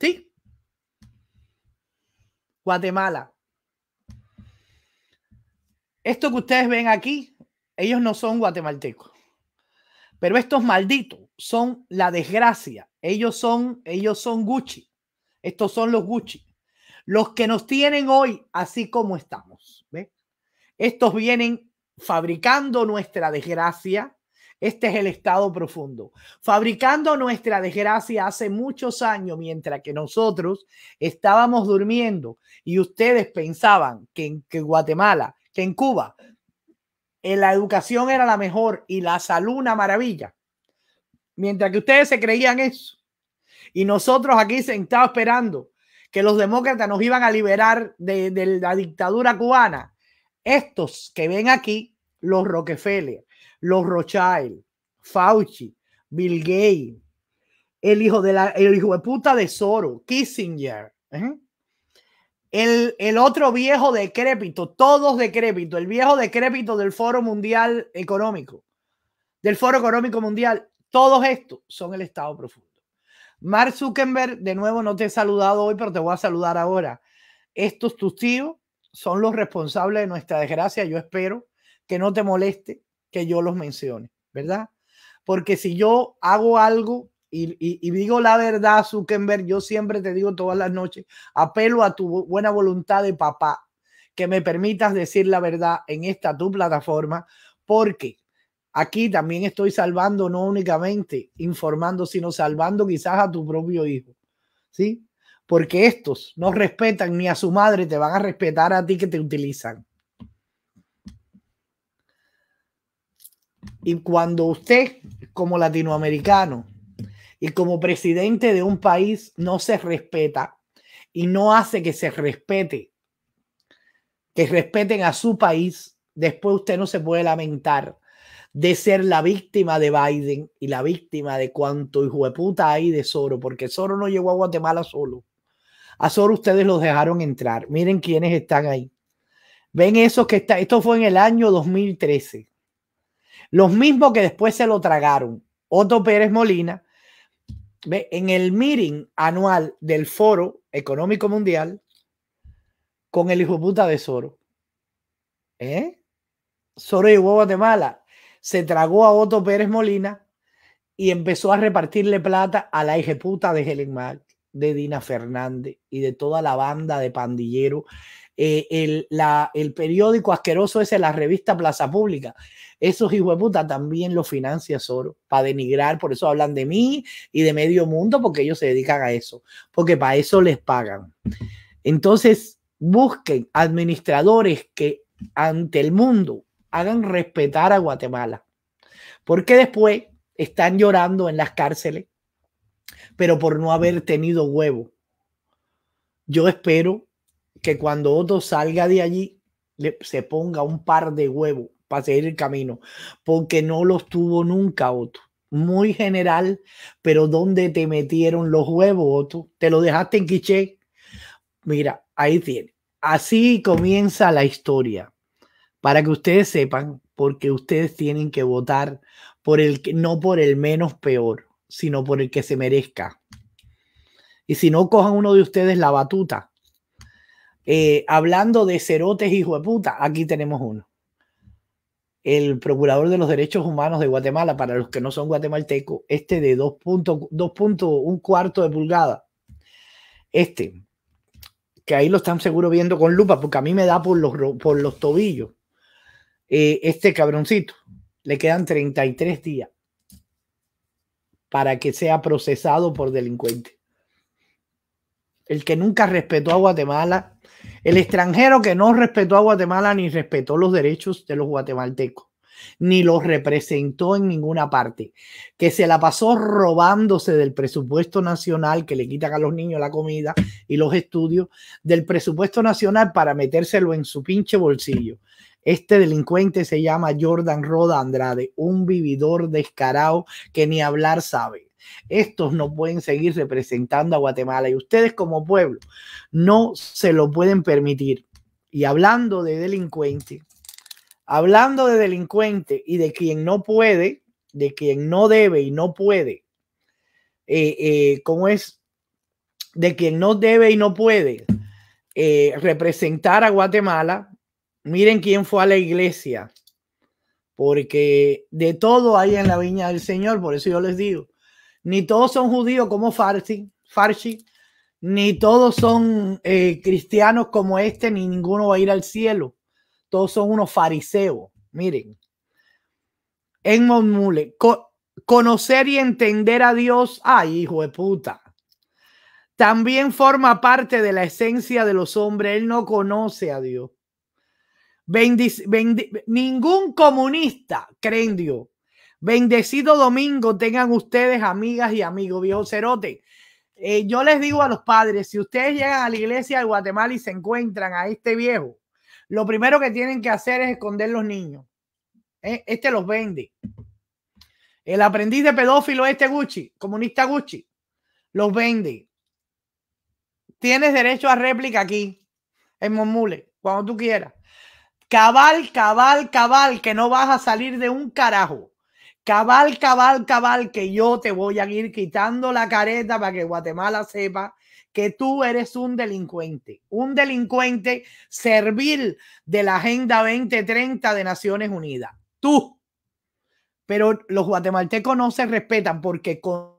¿Sí? Guatemala. Esto que ustedes ven aquí, ellos no son guatemaltecos. Pero estos malditos son la desgracia. Ellos son, ellos son Gucci. Estos son los Gucci. Los que nos tienen hoy, así como estamos. Estos vienen fabricando nuestra desgracia. Este es el estado profundo. Fabricando nuestra desgracia hace muchos años, mientras que nosotros estábamos durmiendo y ustedes pensaban que en Guatemala, que en Cuba, en eh, la educación era la mejor y la salud una maravilla. Mientras que ustedes se creían eso, y nosotros aquí sentados esperando que los demócratas nos iban a liberar de, la dictadura cubana. Estos que ven aquí, los Rockefeller, los Rothschild, Fauci, Bill Gates, el hijo de la, el hijo de puta de Soro, Kissinger, ¿eh? el, el, otro viejo decrépito, todos decrépitos, el viejo decrépito del Foro Mundial Económico, del Foro Económico Mundial, todos estos son el Estado profundo. Mark Zuckerberg, de nuevo no te he saludado hoy, pero te voy a saludar ahora. Estos tus tíos son los responsables de nuestra desgracia. Yo espero que no te moleste que yo los mencione, ¿verdad? Porque si yo hago algo y, digo la verdad, Zuckerberg, yo siempre te digo todas las noches, apelo a tu buena voluntad de papá, que me permitas decir la verdad en esta tu plataforma, porque Aquí también estoy salvando, no únicamente informando, sino salvando quizás a tu propio hijo. ¿Sí? Porque estos no respetan ni a su madre, te van a respetar a ti que te utilizan. Y cuando usted, como latinoamericano y como presidente de un país, no se respeta y no hace que se respete, que respeten a su país, después usted no se puede lamentar de ser la víctima de Biden y la víctima de cuánto hijo de puta hay de Soro, porque Soro no llegó a Guatemala solo. A Soro ustedes los dejaron entrar. Miren quiénes están ahí. Ven esos que está, esto fue en el año 2013. Los mismos que después se lo tragaron. Otto Pérez Molina, en el meeting anual del Foro Económico Mundial con el hijo puta de Soro. ¿Eh? Soro llegó a Guatemala se tragó a Otto Pérez Molina y empezó a repartirle plata a la puta de Helen Mack, de Dina Fernández y de toda la banda de pandillero eh, el, la, el, periódico asqueroso es la revista Plaza Pública, esos hijos de puta también los financia Soro para denigrar, por eso hablan de mí y de medio mundo, porque ellos se dedican a eso, porque para eso les pagan. Entonces, busquen administradores que ante el mundo hagan respetar a Guatemala. Porque después están llorando en las cárceles, pero por no haber tenido huevo. Yo espero que cuando Otto salga de allí, se ponga un par de huevos para seguir el camino, porque no los tuvo nunca Otto. Muy general, pero ¿dónde te metieron los huevos, Otto? ¿Te lo dejaste en quiche? Mira, ahí tiene. Así comienza la historia para que ustedes sepan, porque ustedes tienen que votar por el que, no por el menos peor, sino por el que se merezca. Y si no, cojan uno de ustedes la batuta. Eh, hablando de cerotes, hijo de puta, aquí tenemos uno. El procurador de los derechos humanos de Guatemala, para los que no son guatemaltecos, este de 2.1 cuarto de pulgada. Este, que ahí lo están seguro viendo con lupa, porque a mí me da por los, por los tobillos. Eh, este cabroncito, le quedan 33 días para que sea procesado por delincuente. El que nunca respetó a Guatemala, el extranjero que no respetó a Guatemala ni respetó los derechos de los guatemaltecos, ni los representó en ninguna parte, que se la pasó robándose del presupuesto nacional que le quitan a los niños la comida y los estudios, del presupuesto nacional para metérselo en su pinche bolsillo este delincuente se llama Jordan Roda Andrade, un vividor descarado que ni hablar sabe. Estos no pueden seguir representando a Guatemala y ustedes como pueblo no se lo pueden permitir. Y hablando de delincuente, hablando de delincuente y de quien no puede, de quien no debe y no puede, eh, eh, ¿cómo es? De quien no debe y no puede eh, representar a Guatemala, Miren quién fue a la iglesia, porque de todo hay en la viña del Señor, por eso yo les digo, ni todos son judíos como Farsi, Farsi ni todos son eh, cristianos como este, ni ninguno va a ir al cielo. Todos son unos fariseos. Miren, en Mule, conocer y entender a Dios, ay, hijo de puta. También forma parte de la esencia de los hombres. Él no conoce a Dios ningún comunista creen Dios. Bendecido domingo tengan ustedes, amigas y amigos, viejo cerote. Eh, yo les digo a los padres, si ustedes llegan a la iglesia de Guatemala y se encuentran a este viejo, lo primero que tienen que hacer es esconder los niños. Eh, este los vende. El aprendiz de pedófilo, este Gucci, comunista Gucci, los vende. Tienes derecho a réplica aquí, en Monmule, cuando tú quieras. Cabal, cabal, cabal, que no vas a salir de un carajo. Cabal, cabal, cabal, que yo te voy a ir quitando la careta para que Guatemala sepa que tú eres un delincuente, un delincuente servil de la Agenda 2030 de Naciones Unidas. Tú. Pero los guatemaltecos no se respetan porque con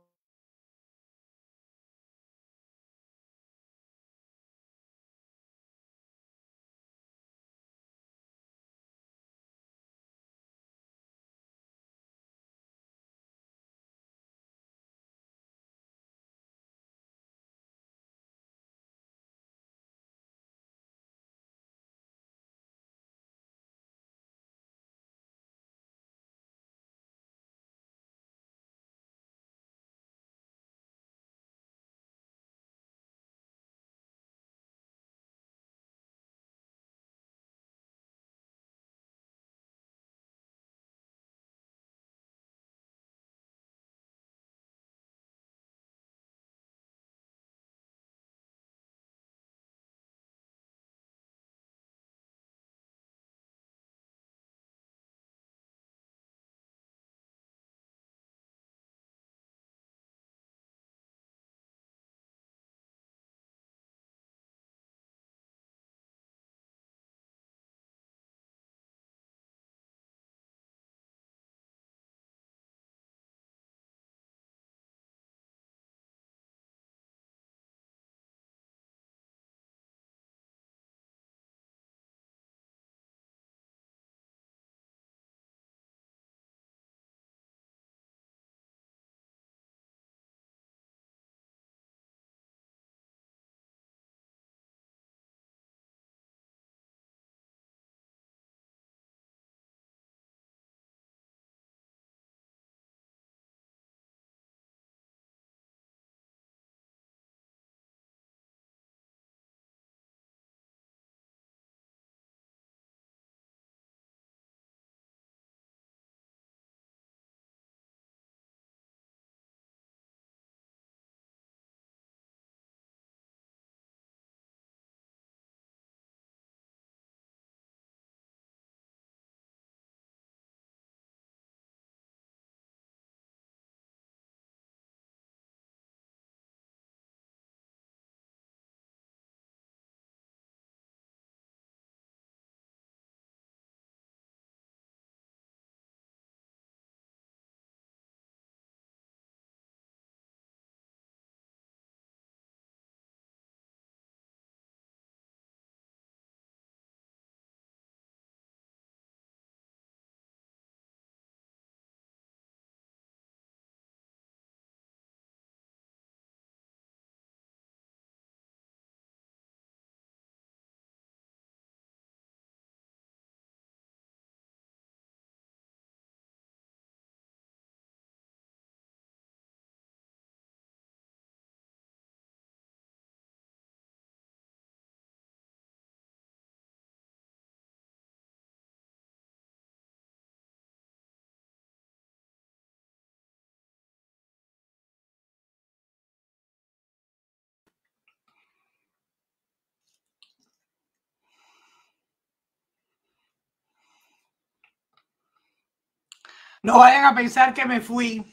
No vayan a pensar que me fui.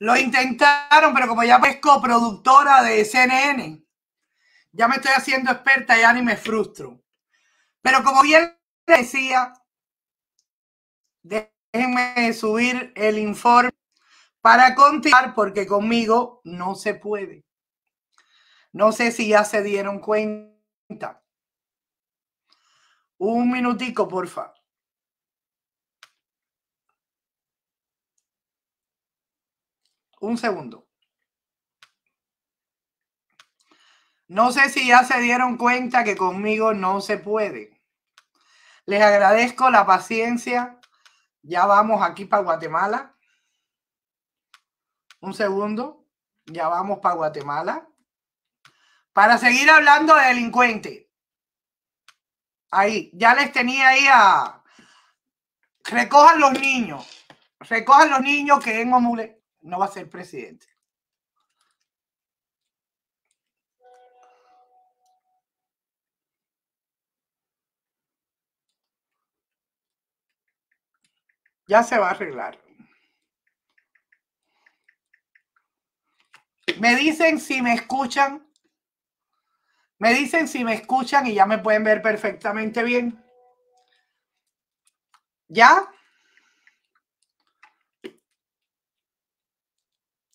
Lo intentaron, pero como ya pesco productora de CNN, ya me estoy haciendo experta, ya ni me frustro. Pero como bien decía, déjenme subir el informe para continuar, porque conmigo no se puede. No sé si ya se dieron cuenta. Un minutico, por favor. Un segundo. No sé si ya se dieron cuenta que conmigo no se puede. Les agradezco la paciencia. Ya vamos aquí para Guatemala. Un segundo. Ya vamos para Guatemala. Para seguir hablando de delincuente. Ahí, ya les tenía ahí a... Recojan los niños. Recojan los niños que en Omule no va a ser presidente. Ya se va a arreglar. Me dicen si me escuchan. Me dicen si me escuchan y ya me pueden ver perfectamente bien. ¿Ya?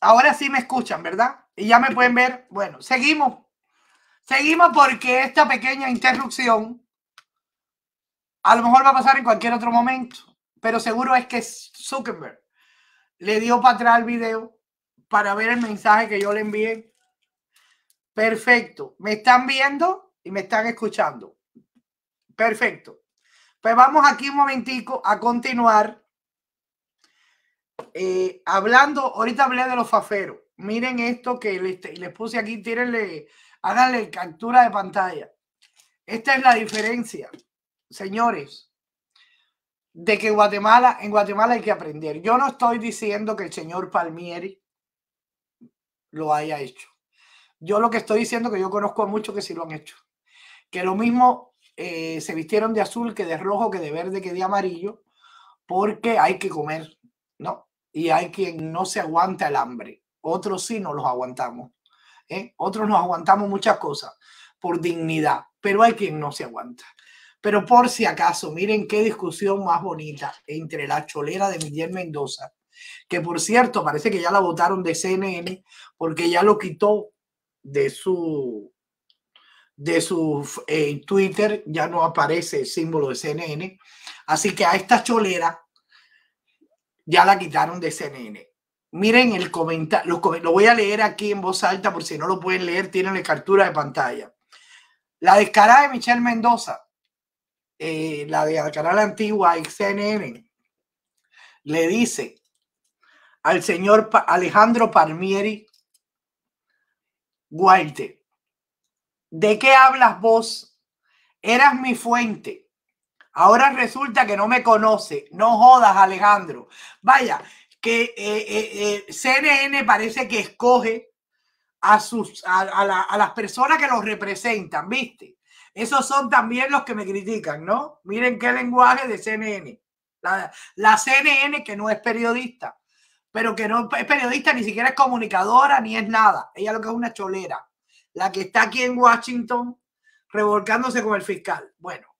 Ahora sí me escuchan, ¿verdad? Y ya me pueden pues. ver. Bueno, seguimos. Seguimos porque esta pequeña interrupción a lo mejor va a pasar en cualquier otro momento, pero seguro es que Zuckerberg le dio para atrás el video para ver el mensaje que yo le envié. Perfecto. Me están viendo y me están escuchando. Perfecto. Pues vamos aquí un momentico a continuar eh, hablando, ahorita hablé de los faferos. Miren esto que les, puse aquí, tírenle, háganle captura de pantalla. Esta es la diferencia, señores, de que Guatemala, en Guatemala hay que aprender. Yo no estoy diciendo que el señor Palmieri lo haya hecho. Yo lo que estoy diciendo que yo conozco a muchos que sí lo han hecho. Que lo mismo eh, se vistieron de azul que de rojo, que de verde, que de amarillo, porque hay que comer, ¿no? y hay quien no se aguanta el hambre, otros sí no los aguantamos, ¿eh? otros nos aguantamos muchas cosas por dignidad, pero hay quien no se aguanta. Pero por si acaso, miren qué discusión más bonita entre la cholera de Miguel Mendoza, que por cierto parece que ya la votaron de CNN porque ya lo quitó de su de su eh, Twitter, ya no aparece el símbolo de CNN. Así que a esta cholera ya la quitaron de CNN. Miren el comentario, lo voy a leer aquí en voz alta por si no lo pueden leer, tienen la captura de pantalla. La descarada de Michelle Mendoza, eh, la de la canal antigua CNN, le dice al señor Alejandro Palmieri Guarte ¿de qué hablas vos? Eras mi fuente Ahora resulta que no me conoce. No jodas, Alejandro. Vaya, que eh, eh, eh, CNN parece que escoge a, sus, a, las personas que los representan, ¿viste? Esos son también los que me critican, ¿no? Miren qué lenguaje de CNN. La, la, CNN que no es periodista, pero que no es periodista, ni siquiera es comunicadora, ni es nada. Ella lo que es una cholera. La que está aquí en Washington revolcándose con el fiscal. Bueno,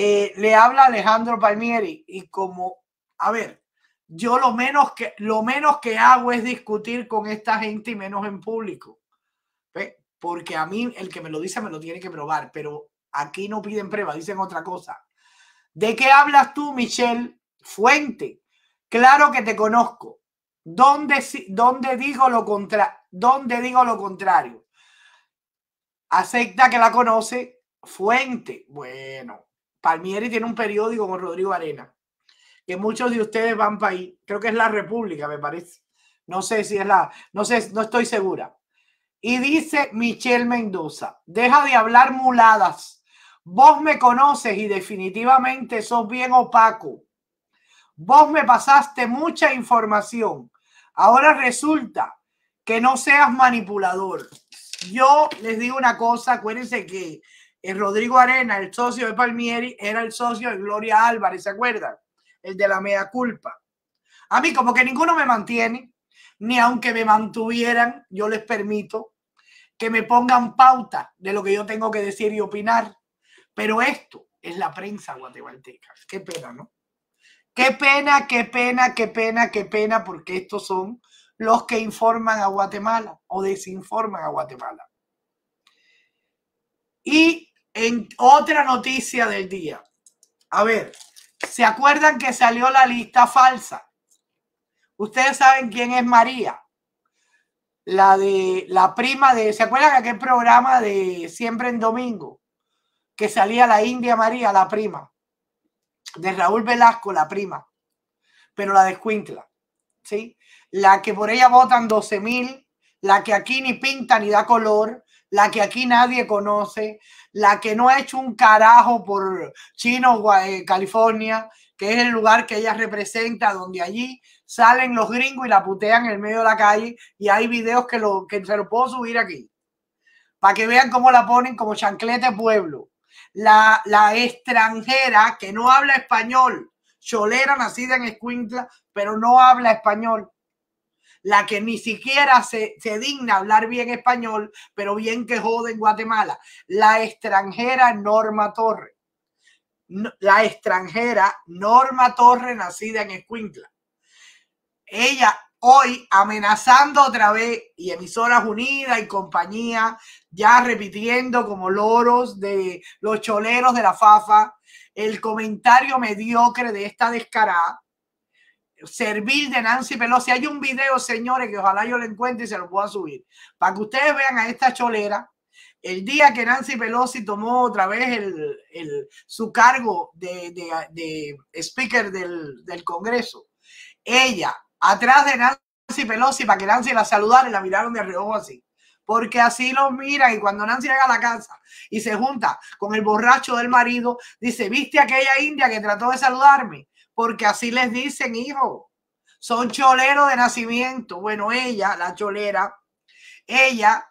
eh, le habla Alejandro Palmieri y como, a ver, yo lo menos que, lo menos que hago es discutir con esta gente y menos en público. Porque a mí el que me lo dice me lo tiene que probar, pero aquí no piden prueba, dicen otra cosa. ¿De qué hablas tú, Michelle Fuente? Claro que te conozco. ¿Dónde, dónde digo, lo contra dónde digo lo contrario? Acepta que la conoce Fuente. Bueno, Palmieri tiene un periódico con Rodrigo Arena, que muchos de ustedes van para ahí. Creo que es La República, me parece. No sé si es la, no sé, no estoy segura. Y dice Michelle Mendoza, deja de hablar muladas. Vos me conoces y definitivamente sos bien opaco. Vos me pasaste mucha información. Ahora resulta que no seas manipulador. Yo les digo una cosa, acuérdense que el eh, Rodrigo Arena, el socio de Palmieri, era el socio de Gloria Álvarez, ¿se acuerdan? El de la media culpa. A mí como que ninguno me mantiene, ni aunque me mantuvieran, yo les permito que me pongan pauta de lo que yo tengo que decir y opinar. Pero esto es la prensa guatemalteca. Qué pena, ¿no? Qué pena, qué pena, qué pena, qué pena, porque estos son los que informan a Guatemala o desinforman a Guatemala. Y en otra noticia del día. A ver, ¿se acuerdan que salió la lista falsa? Ustedes saben quién es María. La de la prima de, ¿se acuerdan aquel programa de siempre en domingo? Que salía la India María, la prima. De Raúl Velasco, la prima. Pero la de ¿Sí? La que por ella votan 12.000. la que aquí ni pinta ni da color, la que aquí nadie conoce, la que no ha hecho un carajo por Chino, eh, California, que es el lugar que ella representa, donde allí salen los gringos y la putean en el medio de la calle y hay videos que, lo, que se lo puedo subir aquí, para que vean cómo la ponen como chanclete pueblo. La, la extranjera que no habla español, cholera nacida en Escuintla, pero no habla español, la que ni siquiera se, digna hablar bien español, pero bien que jode en Guatemala, la extranjera Norma Torre. La extranjera Norma Torre, nacida en Escuintla. Ella hoy amenazando otra vez y emisoras unidas y compañía, ya repitiendo como loros de los choleros de la fafa, el comentario mediocre de esta descarada servir de Nancy Pelosi. Hay un video, señores, que ojalá yo lo encuentre y se lo pueda subir, para que ustedes vean a esta cholera. El día que Nancy Pelosi tomó otra vez el, su cargo de, speaker del, del, Congreso, ella, atrás de Nancy Pelosi, para que Nancy la saludara, y la miraron de reojo así. Porque así lo miran y cuando Nancy llega a la casa y se junta con el borracho del marido, dice, ¿viste aquella india que trató de saludarme? porque así les dicen, hijo, son choleros de nacimiento. Bueno, ella, la cholera, ella,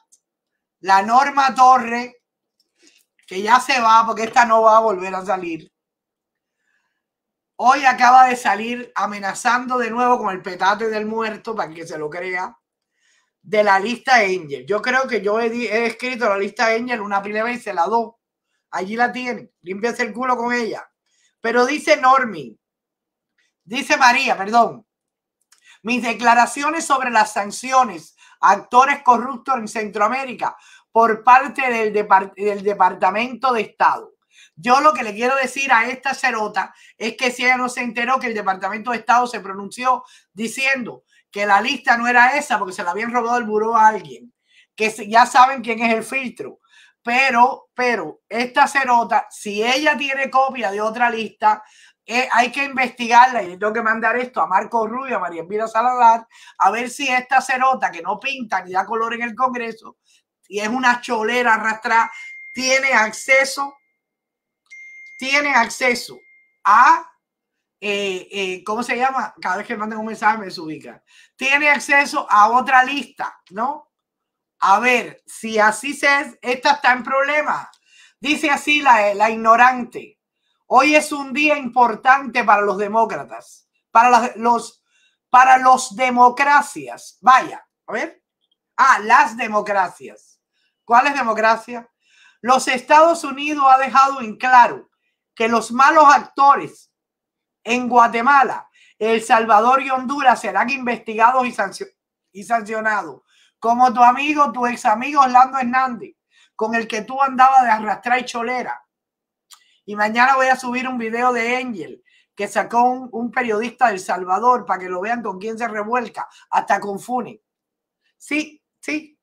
la Norma Torre, que ya se va porque esta no va a volver a salir. Hoy acaba de salir amenazando de nuevo con el petate del muerto, para que se lo crea, de la lista Angel. Yo creo que yo he, escrito la lista Angel una primera vez, se la do. Allí la tiene. Límpiase el culo con ella. Pero dice Normi, Dice María, perdón. Mis declaraciones sobre las sanciones a actores corruptos en Centroamérica por parte del, del Departamento de Estado. Yo lo que le quiero decir a esta cerota es que si ella no se enteró que el Departamento de Estado se pronunció diciendo que la lista no era esa porque se la habían robado el buró a alguien, que ya saben quién es el filtro. Pero, pero, esta cerota, si ella tiene copia de otra lista, eh, hay que investigarla. y tengo que mandar esto a Marco Rubio, a María Elvira Salazar, a ver si esta cerota que no pinta ni da color en el Congreso y es una cholera arrastrada, tiene acceso, tiene acceso a, eh, eh, ¿cómo se llama? Cada vez que mandan un mensaje me ubica Tiene acceso a otra lista, ¿no? A ver, si así se es, esta está en problema. Dice así la, la ignorante. Hoy es un día importante para los demócratas, para los, para los democracias. Vaya, a ver. Ah, las democracias. ¿Cuál es democracia? Los Estados Unidos ha dejado en claro que los malos actores en Guatemala, El Salvador y Honduras serán investigados y, y sancionados. Como tu amigo, tu ex amigo Orlando Hernández, con el que tú andabas de arrastrar y cholera y mañana voy a subir un video de Angel que sacó un, periodista del Salvador para que lo vean con quién se revuelca, hasta con Funi. Sí, sí.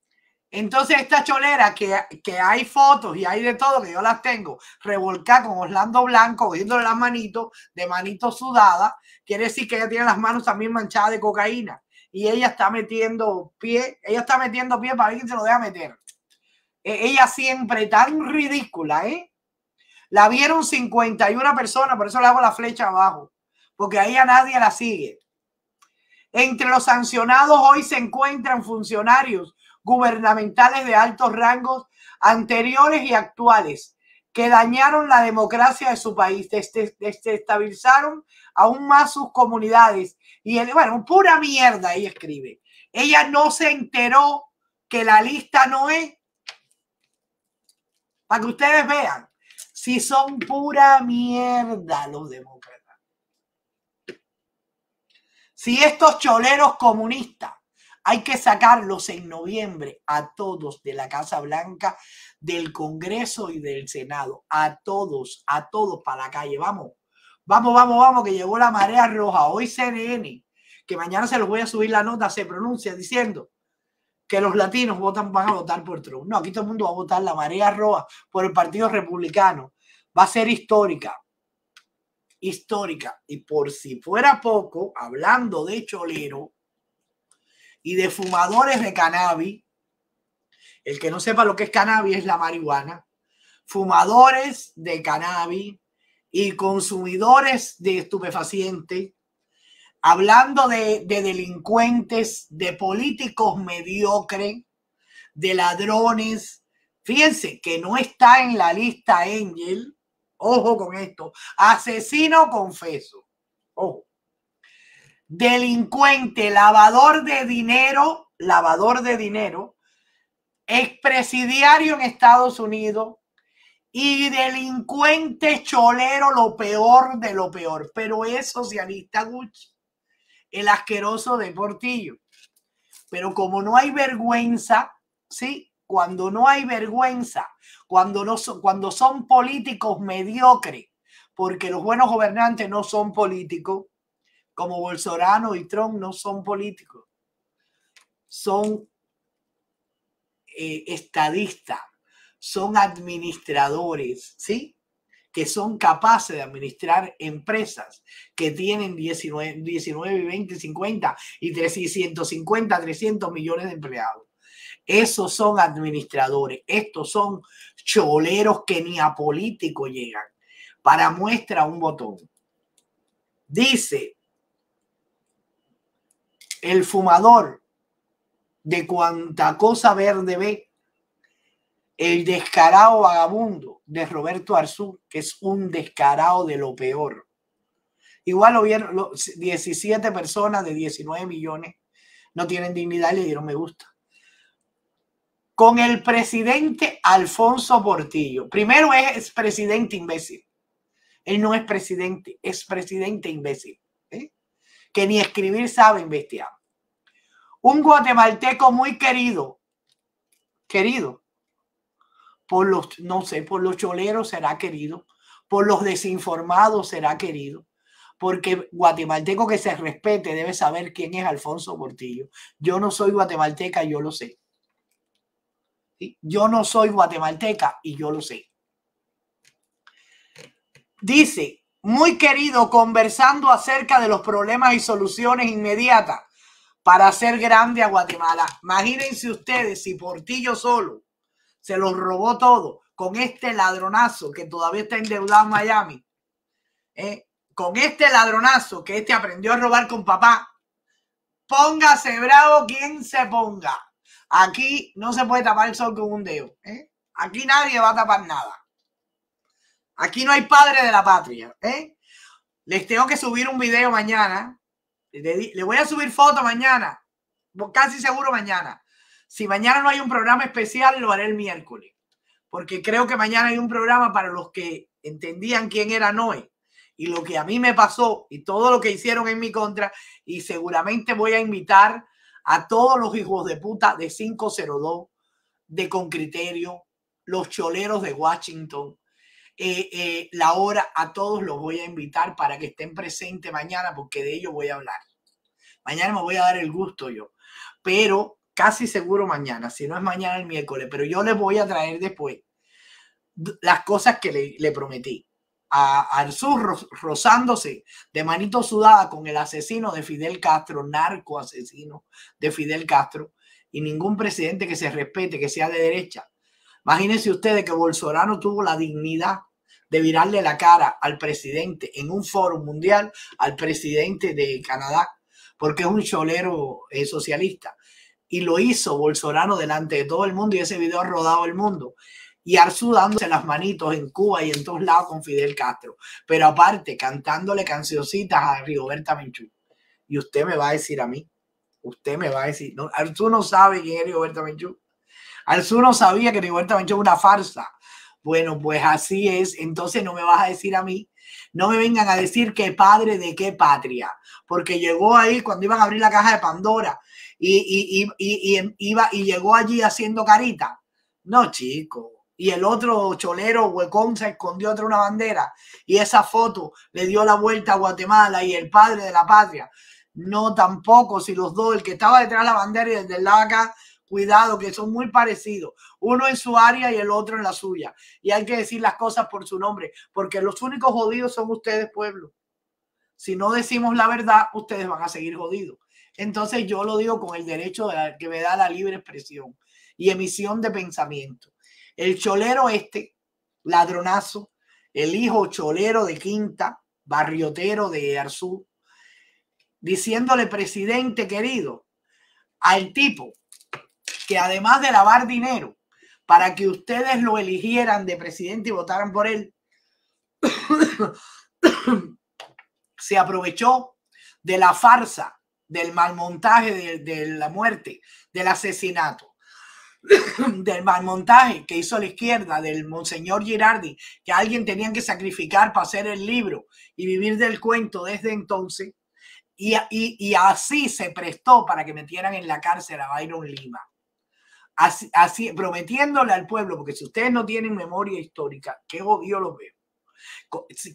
Entonces esta cholera que, hay fotos y hay de todo, que yo las tengo, revolcada con Orlando Blanco, cogiéndole las manitos, de manito sudada, quiere decir que ella tiene las manos también manchadas de cocaína. Y ella está metiendo pie, ella está metiendo pie para ver se lo deja meter. E, ella siempre tan ridícula, ¿eh? La vieron 51 personas, por eso le hago la flecha abajo, porque ahí a nadie la sigue. Entre los sancionados hoy se encuentran funcionarios gubernamentales de altos rangos anteriores y actuales que dañaron la democracia de su país, desestabilizaron aún más sus comunidades. Y bueno, pura mierda, ella escribe. Ella no se enteró que la lista no es. Para que ustedes vean si son pura mierda los demócratas. Si estos choleros comunistas hay que sacarlos en noviembre a todos de la Casa Blanca, del Congreso y del Senado. A todos, a todos para la calle. Vamos, vamos, vamos, vamos, que llegó la marea roja. Hoy CNN, que mañana se los voy a subir la nota, se pronuncia diciendo que los latinos votan, van a votar por Trump. No, aquí todo el mundo va a votar la marea roja por el Partido Republicano va a ser histórica. Histórica. Y por si fuera poco, hablando de cholero y de fumadores de cannabis, el que no sepa lo que es cannabis es la marihuana, fumadores de cannabis y consumidores de estupefacientes, hablando de, delincuentes, de políticos mediocres, de ladrones. Fíjense que no está en la lista Angel, Ojo con esto. Asesino confeso. Delincuente, lavador de dinero, lavador de dinero, expresidiario en Estados Unidos y delincuente cholero, lo peor de lo peor. Pero es socialista Gucci, el asqueroso de Portillo. Pero como no hay vergüenza, ¿sí? Cuando no hay vergüenza cuando, no son, cuando son políticos mediocres, porque los buenos gobernantes no son políticos, como Bolsonaro y Trump no son políticos, son eh, estadistas, son administradores, ¿sí? que son capaces de administrar empresas que tienen 19, 19 20, 50 y 150, 300 millones de empleados. Esos son administradores, estos son choleros que ni a político llegan. Para muestra un botón. Dice, el fumador de cuanta cosa verde ve, el descarado vagabundo de Roberto Arzú, que es un descarado de lo peor. Igual lo vieron 17 personas de 19 millones, no tienen dignidad y le dieron me gusta con el presidente Alfonso Portillo. Primero es presidente imbécil. Él no es presidente, es presidente imbécil. ¿eh? Que ni escribir sabe bestia Un guatemalteco muy querido, querido, por los, no sé, por los choleros será querido, por los desinformados será querido, porque guatemalteco que se respete debe saber quién es Alfonso Portillo. Yo no soy guatemalteca, yo lo sé. Yo no soy guatemalteca y yo lo sé. Dice, muy querido, conversando acerca de los problemas y soluciones inmediatas para hacer grande a Guatemala. Imagínense ustedes si Portillo solo se los robó todo con este ladronazo que todavía está endeudado en Miami. ¿eh? Con este ladronazo que este aprendió a robar con papá. Póngase bravo quien se ponga. Aquí no se puede tapar el sol con un dedo. ¿eh? Aquí nadie va a tapar nada. Aquí no hay padre de la patria. ¿eh? Les tengo que subir un video mañana. Le voy a subir foto mañana. Casi seguro mañana. Si mañana no hay un programa especial, lo haré el miércoles. Porque creo que mañana hay un programa para los que entendían quién era Noé y lo que a mí me pasó y todo lo que hicieron en mi contra. Y seguramente voy a invitar a todos los hijos de puta de 502, de Con Criterio, los choleros de Washington. Eh, eh, la hora a todos los voy a invitar para que estén presentes mañana porque de ellos voy a hablar. Mañana me voy a dar el gusto yo, pero casi seguro mañana, si no es mañana el miércoles, pero yo les voy a traer después las cosas que le prometí al surro rozándose de manito sudada con el asesino de Fidel Castro, narco asesino de Fidel Castro, y ningún presidente que se respete, que sea de derecha. Imagínense ustedes que Bolsonaro tuvo la dignidad de virarle la cara al presidente en un foro mundial, al presidente de Canadá, porque es un cholero eh, socialista. Y lo hizo Bolsonaro delante de todo el mundo y ese video ha rodado el mundo y Arzu dándose las manitos en Cuba y en todos lados con Fidel Castro. Pero aparte, cantándole cancioncitas a Rigoberta Menchú. Y usted me va a decir a mí, usted me va a decir, Arzu no sabe quién es Rigoberta Menchú. Arzu no sabía que Rigoberta Menchú es una farsa. Bueno, pues así es. Entonces no me vas a decir a mí no me vengan a decir qué padre de qué patria, porque llegó ahí cuando iban a abrir la caja de Pandora y, iba, y llegó allí haciendo carita. No, chicos y el otro cholero huecón se escondió otra una bandera y esa foto le dio la vuelta a Guatemala y el padre de la patria. No, tampoco, si los dos, el que estaba detrás de la bandera y el del lado acá, cuidado, que son muy parecidos, uno en su área y el otro en la suya. Y hay que decir las cosas por su nombre, porque los únicos jodidos son ustedes, pueblo. Si no decimos la verdad, ustedes van a seguir jodidos. Entonces yo lo digo con el derecho que me da la libre expresión y emisión de pensamiento. El cholero este, ladronazo, el hijo cholero de Quinta, barriotero de Arzú, diciéndole, presidente querido, al tipo que además de lavar dinero para que ustedes lo eligieran de presidente y votaran por él, se aprovechó de la farsa, del malmontaje, de la muerte, del asesinato del mal montaje que hizo la izquierda, del monseñor Girardi, que alguien tenían que sacrificar para hacer el libro y vivir del cuento desde entonces, y, y, así se prestó para que metieran en la cárcel a Byron Lima. Así, prometiéndole al pueblo, porque si ustedes no tienen memoria histórica, qué yo lo veo.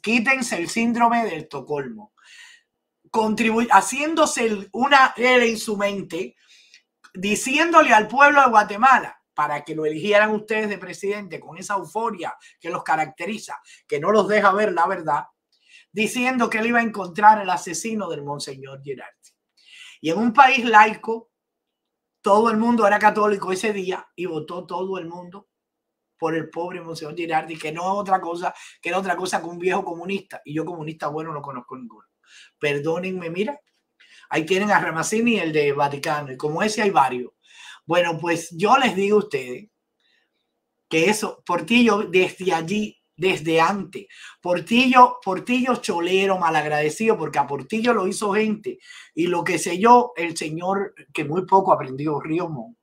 Quítense el síndrome del Estocolmo. haciéndose una era en su mente diciéndole al pueblo de Guatemala para que lo eligieran ustedes de presidente con esa euforia que los caracteriza, que no los deja ver la verdad, diciendo que él iba a encontrar el asesino del monseñor Girardi. Y en un país laico, todo el mundo era católico ese día y votó todo el mundo por el pobre monseñor Girardi, que no otra cosa, que era otra cosa que un viejo comunista. Y yo comunista bueno no conozco ninguno. Perdónenme, mira, Ahí tienen a y el de Vaticano, y como ese hay varios. Bueno, pues yo les digo a ustedes que eso, Portillo desde allí, desde antes, Portillo, Portillo cholero, malagradecido, porque a Portillo lo hizo gente, y lo que sé yo, el señor que muy poco aprendió, Río Montt,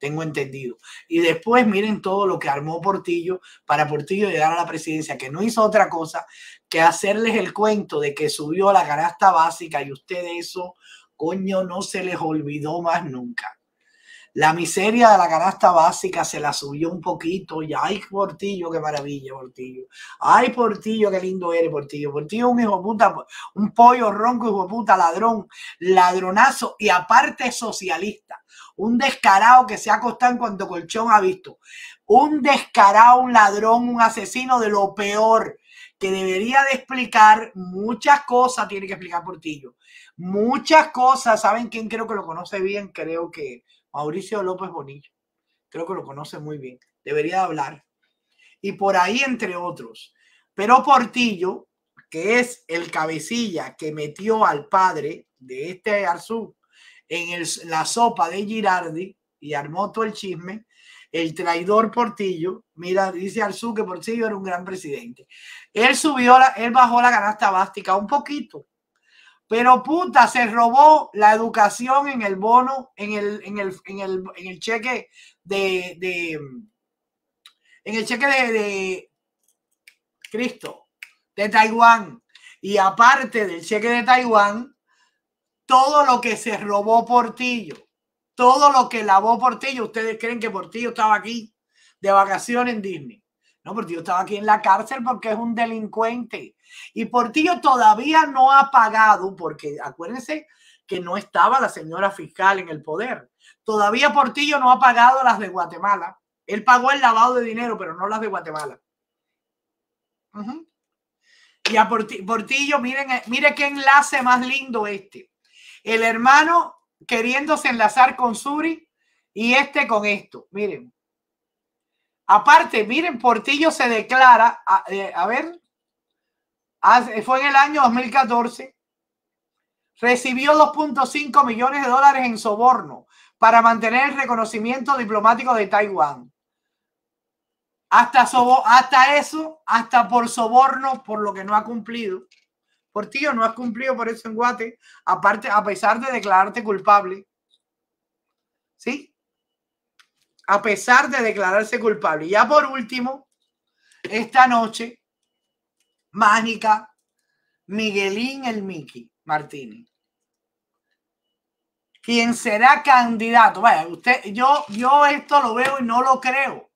tengo entendido. Y después miren todo lo que armó Portillo para Portillo llegar a la presidencia, que no hizo otra cosa que hacerles el cuento de que subió la canasta básica y ustedes eso, coño, no se les olvidó más nunca. La miseria de la canasta básica se la subió un poquito y ay, Portillo, qué maravilla, Portillo. Ay, Portillo, qué lindo eres, Portillo. Portillo un hijo puta, un pollo ronco, hijo puta, ladrón, ladronazo y aparte socialista un descarado que se ha acostado en cuanto colchón ha visto. Un descarado, un ladrón, un asesino de lo peor que debería de explicar muchas cosas, tiene que explicar Portillo. Muchas cosas, ¿saben quién creo que lo conoce bien? Creo que Mauricio López Bonillo. Creo que lo conoce muy bien. Debería de hablar. Y por ahí, entre otros. Pero Portillo, que es el cabecilla que metió al padre de este Arzú en, la sopa de Girardi y armó todo el chisme. El traidor Portillo, mira, dice Arzú que Portillo era un gran presidente. Él subió, la, él bajó la canasta básica un poquito, pero puta, se robó la educación en el bono, en el, en el, en el, cheque de, de, en el cheque de, de Cristo, de Taiwán. Y aparte del cheque de Taiwán, todo lo que se robó Portillo, todo lo que lavó Portillo, ustedes creen que Portillo estaba aquí de vacaciones en Disney. No, Portillo estaba aquí en la cárcel porque es un delincuente. Y Portillo todavía no ha pagado, porque acuérdense que no estaba la señora fiscal en el poder. Todavía Portillo no ha pagado las de Guatemala. Él pagó el lavado de dinero, pero no las de Guatemala. Y a Portillo, Portillo miren, eh, mire qué enlace más lindo este. El hermano queriéndose enlazar con Suri y este con esto. Miren. Aparte, miren, Portillo se declara, a, eh, ver, eh, fue en el año 2014, recibió 2.5 millones de dólares en soborno para mantener el reconocimiento diplomático de Taiwán. Hasta, hasta eso, hasta por soborno, por lo que no ha cumplido, por tío, no has cumplido por eso en Guate, aparte, a pesar de declararte culpable. ¿Sí? A pesar de declararse culpable. ya por último, esta noche, mágica, Miguelín el Miki Martínez. Quien será candidato. Vaya, usted, yo, yo esto lo veo y no lo creo.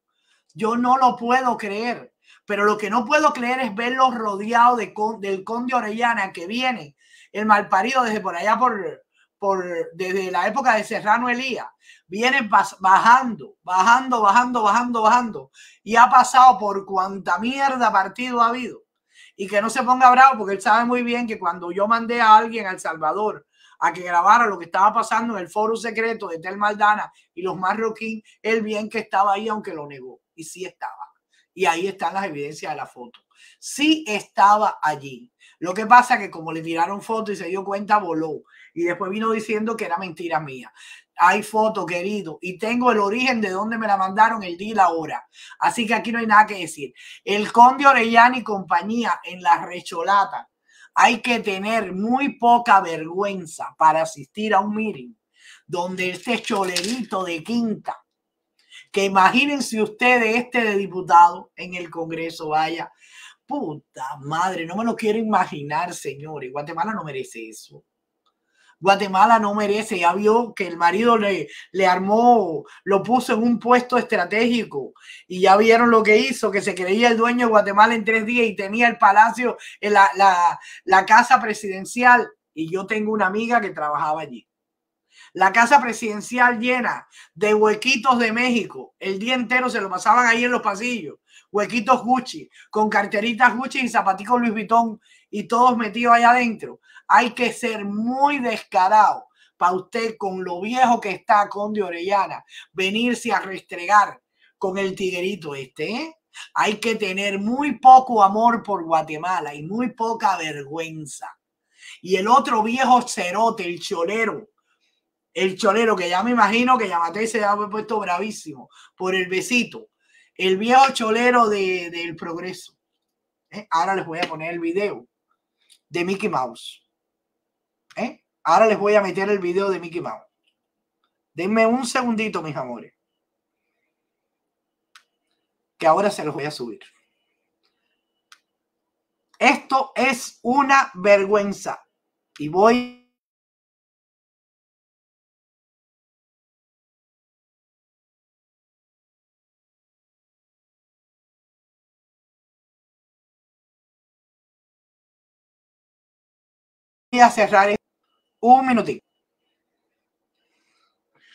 Yo no lo puedo creer. Pero lo que no puedo creer es verlos rodeados de del conde Orellana que viene, el malparido desde por allá, por, por, desde la época de Serrano Elías. Viene bajando, bajando, bajando, bajando, bajando. Y ha pasado por cuanta mierda partido ha habido. Y que no se ponga bravo, porque él sabe muy bien que cuando yo mandé a alguien al Salvador a que grabara lo que estaba pasando en el foro secreto de Tel Maldana y los marroquín, él bien que estaba ahí, aunque lo negó. Y sí estaba. Y ahí están las evidencias de la foto. Sí estaba allí. Lo que pasa que como le tiraron foto y se dio cuenta, voló. Y después vino diciendo que era mentira mía. Hay foto, querido, y tengo el origen de dónde me la mandaron, el día y la hora. Así que aquí no hay nada que decir. El conde Orellana y compañía en la recholata. Hay que tener muy poca vergüenza para asistir a un meeting donde este cholerito de quinta que imagínense ustedes este de diputado en el Congreso, vaya. Puta madre, no me lo quiero imaginar, señores. Guatemala no merece eso. Guatemala no merece. Ya vio que el marido le, le armó, lo puso en un puesto estratégico y ya vieron lo que hizo, que se creía el dueño de Guatemala en tres días y tenía el palacio, eh, la, la casa presidencial. Y yo tengo una amiga que trabajaba allí la casa presidencial llena de huequitos de México. El día entero se lo pasaban ahí en los pasillos. Huequitos Gucci, con carteritas Gucci y zapaticos Luis Vuitton y todos metidos allá adentro. Hay que ser muy descarado para usted con lo viejo que está Conde Orellana, venirse a restregar con el tiguerito este. ¿eh? Hay que tener muy poco amor por Guatemala y muy poca vergüenza. Y el otro viejo cerote, el cholero, el cholero, que ya me imagino que Yamate se ha puesto bravísimo por el besito. El viejo cholero del de, progreso. ¿Eh? Ahora les voy a poner el video de Mickey Mouse. ¿Eh? Ahora les voy a meter el video de Mickey Mouse. Denme un segundito, mis amores. Que ahora se los voy a subir. Esto es una vergüenza. Y voy a cerrar un minutito.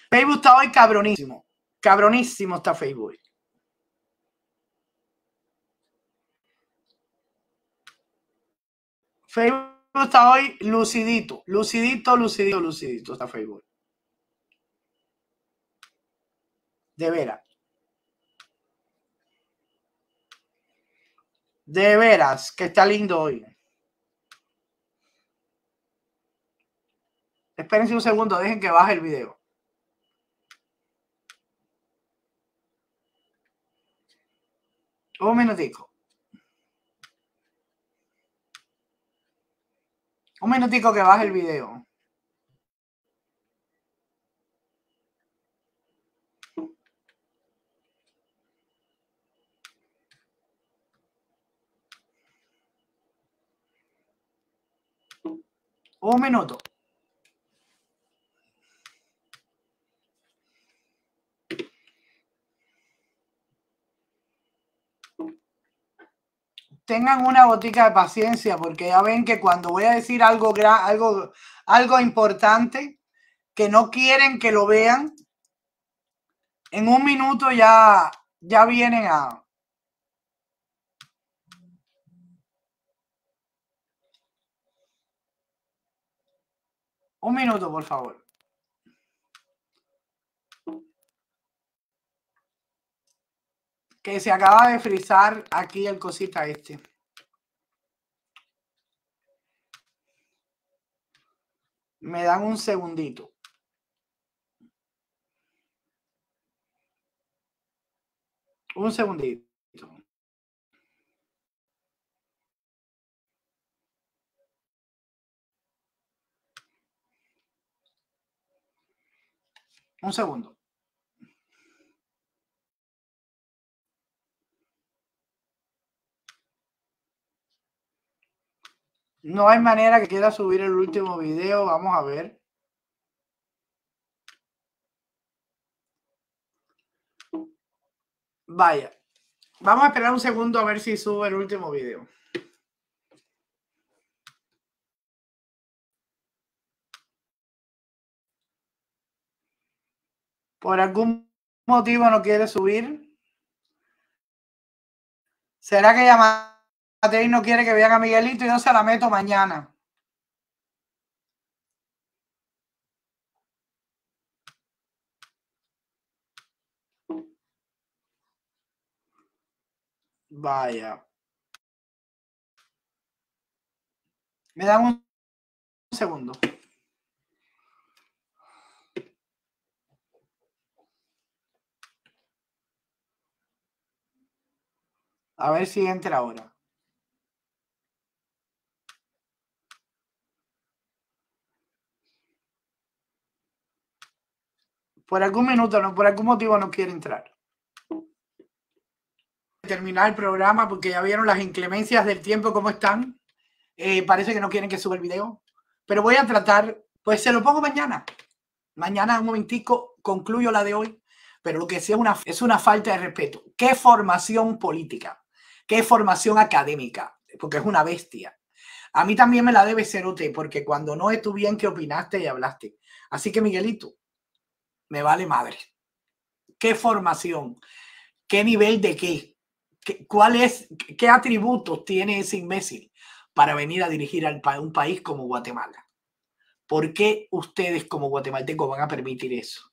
Facebook está hoy cabronísimo. Cabronísimo está Facebook. Facebook está hoy lucidito, lucidito, lucidito, lucidito está Facebook. De veras. De veras, que está lindo hoy. Espérense un segundo, dejen que baje el video. Un minutico. Un minutico que baje el video. Un minuto. tengan una botica de paciencia, porque ya ven que cuando voy a decir algo, algo, algo importante, que no quieren que lo vean, en un minuto ya, ya vienen a... Un minuto, por favor. que se acaba de frizar aquí el cosita este. Me dan un segundito. Un segundito. Un segundo. No hay manera que quiera subir el último video. Vamos a ver. Vaya. Vamos a esperar un segundo a ver si sube el último video. Por algún motivo no quiere subir. ¿Será que más... Matei no quiere que vean a Miguelito y no se la meto mañana. Vaya. Me dan un segundo. A ver si entra ahora. por algún minuto, por algún motivo no quiere entrar. Terminar el programa porque ya vieron las inclemencias del tiempo, cómo están. Eh, parece que no quieren que suba el video, pero voy a tratar, pues se lo pongo mañana. Mañana, un momentico, concluyo la de hoy, pero lo que sea es una, es una falta de respeto. ¿Qué formación política? ¿Qué formación académica? Porque es una bestia. A mí también me la debe ser usted, porque cuando no estuve bien qué opinaste y hablaste. Así que, Miguelito, me vale madre. ¿Qué formación? ¿Qué nivel de qué? ¿Cuál es, qué atributos tiene ese imbécil para venir a dirigir a un país como Guatemala? ¿Por qué ustedes como guatemaltecos van a permitir eso?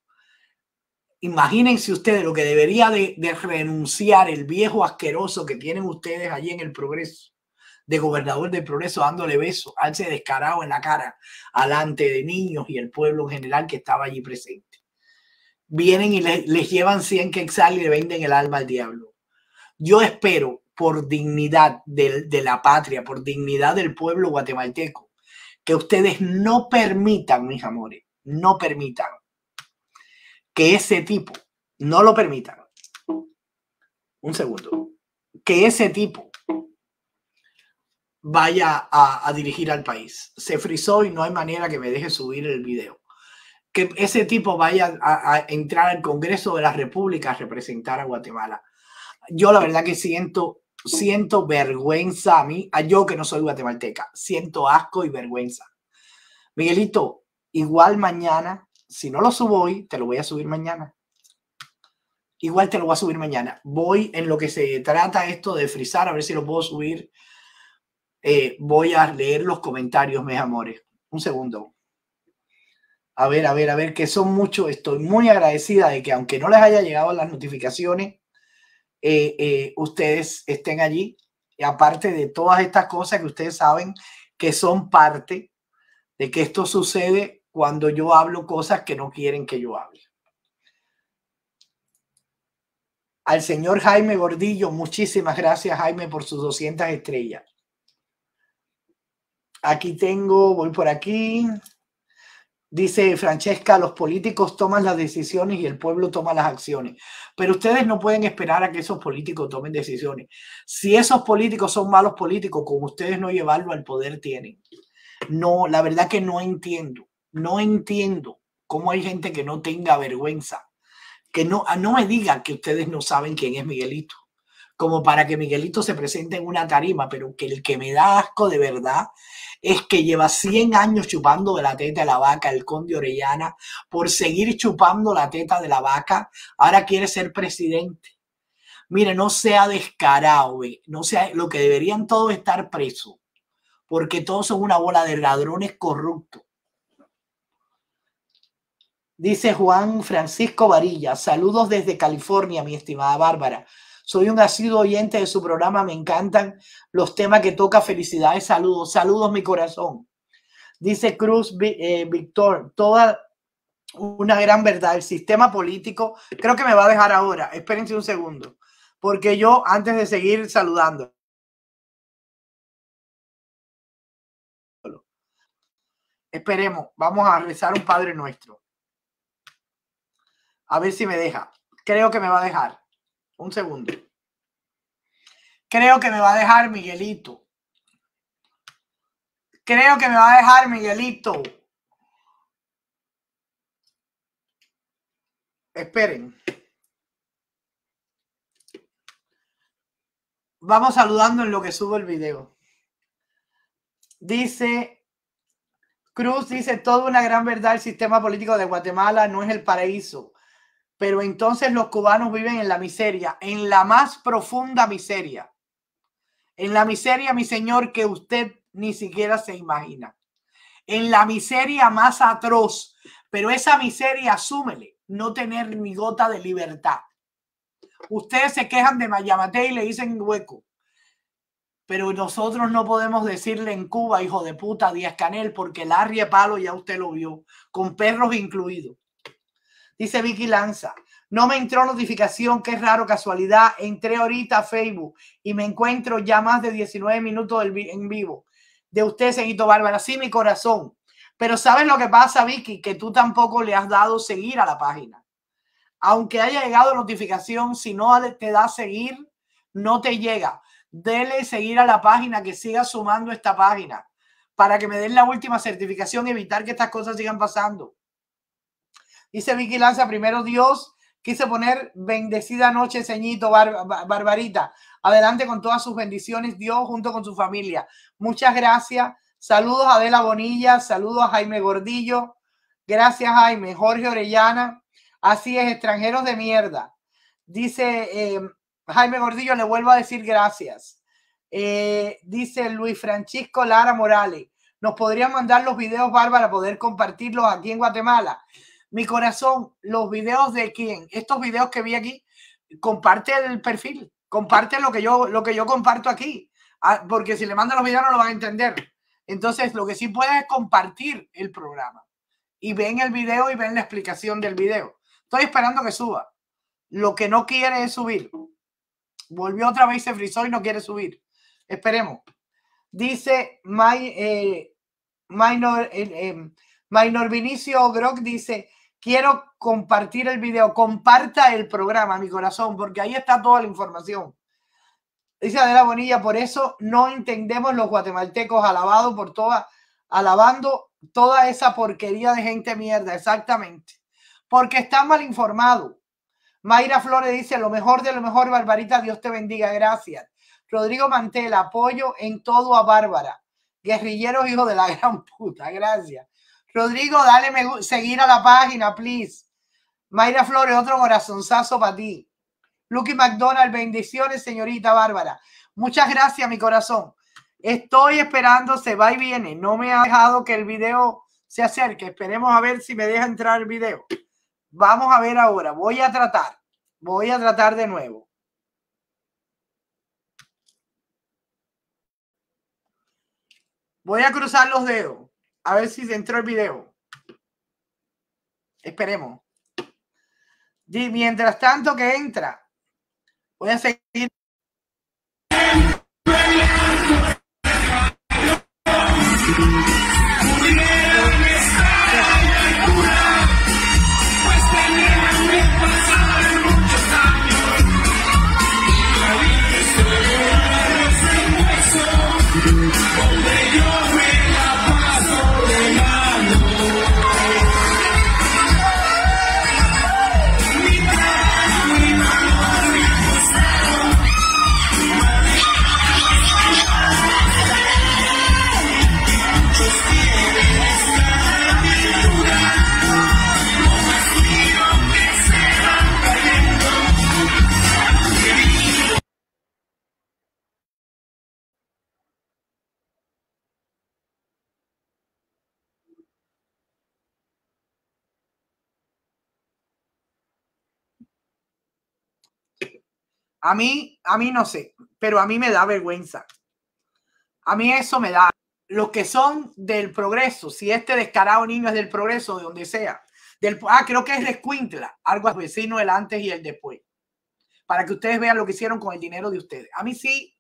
Imagínense ustedes lo que debería de, renunciar el viejo asqueroso que tienen ustedes allí en el progreso de gobernador del progreso dándole beso, alce descarado en la cara, alante de niños y el pueblo en general que estaba allí presente vienen y les llevan 100 quetzales y le venden el alma al diablo. Yo espero, por dignidad de, la patria, por dignidad del pueblo guatemalteco, que ustedes no permitan, mis amores, no permitan que ese tipo, no lo permitan, un segundo, que ese tipo vaya a, a dirigir al país. Se frizó y no hay manera que me deje subir el video que ese tipo vaya a, entrar al Congreso de la República a representar a Guatemala. Yo la verdad que siento, siento vergüenza a mí, a yo que no soy guatemalteca, siento asco y vergüenza. Miguelito, igual mañana, si no lo subo hoy, te lo voy a subir mañana. Igual te lo voy a subir mañana. Voy en lo que se trata esto de frizar, a ver si lo puedo subir. Eh, voy a leer los comentarios, mis amores. Un segundo. A ver, a ver, a ver, que son muchos. Estoy muy agradecida de que aunque no les haya llegado las notificaciones, eh, eh, ustedes estén allí. Y aparte de todas estas cosas que ustedes saben que son parte de que esto sucede cuando yo hablo cosas que no quieren que yo hable. Al señor Jaime Gordillo, muchísimas gracias Jaime por sus 200 estrellas. Aquí tengo, voy por aquí. Dice Francesca, los políticos toman las decisiones y el pueblo toma las acciones. Pero ustedes no pueden esperar a que esos políticos tomen decisiones. Si esos políticos son malos políticos, como ustedes no llevarlo al poder tienen. No, la verdad que no entiendo. No entiendo cómo hay gente que no tenga vergüenza. Que no, ah, no me diga que ustedes no saben quién es Miguelito. Como para que Miguelito se presente en una tarima, pero que el que me da asco de verdad es que lleva 100 años chupando de la teta de la vaca el conde Orellana por seguir chupando la teta de la vaca. Ahora quiere ser presidente. Mire, no sea descarado, no sea lo que deberían todos estar presos, porque todos son una bola de ladrones corruptos. Dice Juan Francisco Varilla, saludos desde California, mi estimada Bárbara. Soy un asiduo oyente de su programa, me encantan los temas que toca. Felicidades, saludos, saludos mi corazón. Dice Cruz eh, Víctor, toda una gran verdad, el sistema político, creo que me va a dejar ahora, espérense un segundo, porque yo antes de seguir saludando, Esperemos, vamos a rezar un Padre nuestro. A ver si me deja. Creo que me va a dejar. Un segundo. Creo que me va a dejar Miguelito. Creo que me va a dejar Miguelito. Esperen. Vamos saludando en lo que subo el video. Dice Cruz, dice toda una gran verdad, el sistema político de Guatemala no es el paraíso. Pero entonces los cubanos viven en la miseria, en la más profunda miseria. En la miseria, mi señor, que usted ni siquiera se imagina. En la miseria más atroz. Pero esa miseria, asúmele, no tener ni gota de libertad. Ustedes se quejan de Mayamate y le dicen hueco. Pero nosotros no podemos decirle en Cuba, hijo de puta, Díaz Canel, porque el palo ya usted lo vio, con perros incluidos. Dice Vicky Lanza. No me entró notificación, qué raro, casualidad. Entré ahorita a Facebook y me encuentro ya más de 19 minutos en vivo de usted, Señorito Bárbara. Sí, mi corazón. Pero ¿sabes lo que pasa, Vicky? Que tú tampoco le has dado seguir a la página. Aunque haya llegado notificación, si no te da seguir, no te llega. Dele seguir a la página, que siga sumando esta página para que me den la última certificación y evitar que estas cosas sigan pasando. Dice Vicky Lanza, primero Dios, quise poner bendecida noche, ceñito, barbarita. Adelante con todas sus bendiciones, Dios, junto con su familia. Muchas gracias. Saludos a Adela Bonilla, saludos a Jaime Gordillo. Gracias, Jaime. Jorge Orellana. Así es, extranjeros de mierda. Dice em, Jaime Gordillo, le vuelvo a decir gracias. Eh, dice Luis Francisco Lara Morales. ¿Nos podrían mandar los videos, Bárbara, poder compartirlos aquí en Guatemala? mi corazón, los videos de quién, estos videos que vi aquí, comparte el perfil, comparte lo que yo, lo que yo comparto aquí, ah, porque si le mandan los videos no lo van a entender. Entonces, lo que sí puedes es compartir el programa y ven el video y ven la explicación del video. Estoy esperando que suba. Lo que no quiere es subir. Volvió otra vez, se frizó y no quiere subir. Esperemos. Dice My, eh, eh, eh, Minor, Vinicio Grock dice, quiero compartir el video. Comparta el programa, mi corazón, porque ahí está toda la información. Dice Adela Bonilla, por eso no entendemos los guatemaltecos alabados por toda, alabando toda esa porquería de gente mierda, exactamente. Porque están mal informados. Mayra Flores dice, lo mejor de lo mejor, Barbarita, Dios te bendiga, gracias. Rodrigo Mantel, apoyo en todo a Bárbara. Guerrilleros, hijo de la gran puta, gracias. Rodrigo, dale me, seguir a la página, please. Mayra Flores, otro corazonzazo para ti. Lucky McDonald, bendiciones, señorita Bárbara. Muchas gracias, mi corazón. Estoy esperando, se va y viene. No me ha dejado que el video se acerque. Esperemos a ver si me deja entrar el video. Vamos a ver ahora. Voy a tratar. Voy a tratar de nuevo. Voy a cruzar los dedos. A ver si se entró el video. Esperemos. Y mientras tanto que entra, voy a seguir A mí, a mí no sé, pero a mí me da vergüenza. A mí eso me da. Los que son del progreso, si este descarado niño es del progreso, de donde sea. Del, ah, creo que es de algo algo vecino el antes y el después. Para que ustedes vean lo que hicieron con el dinero de ustedes. A mí sí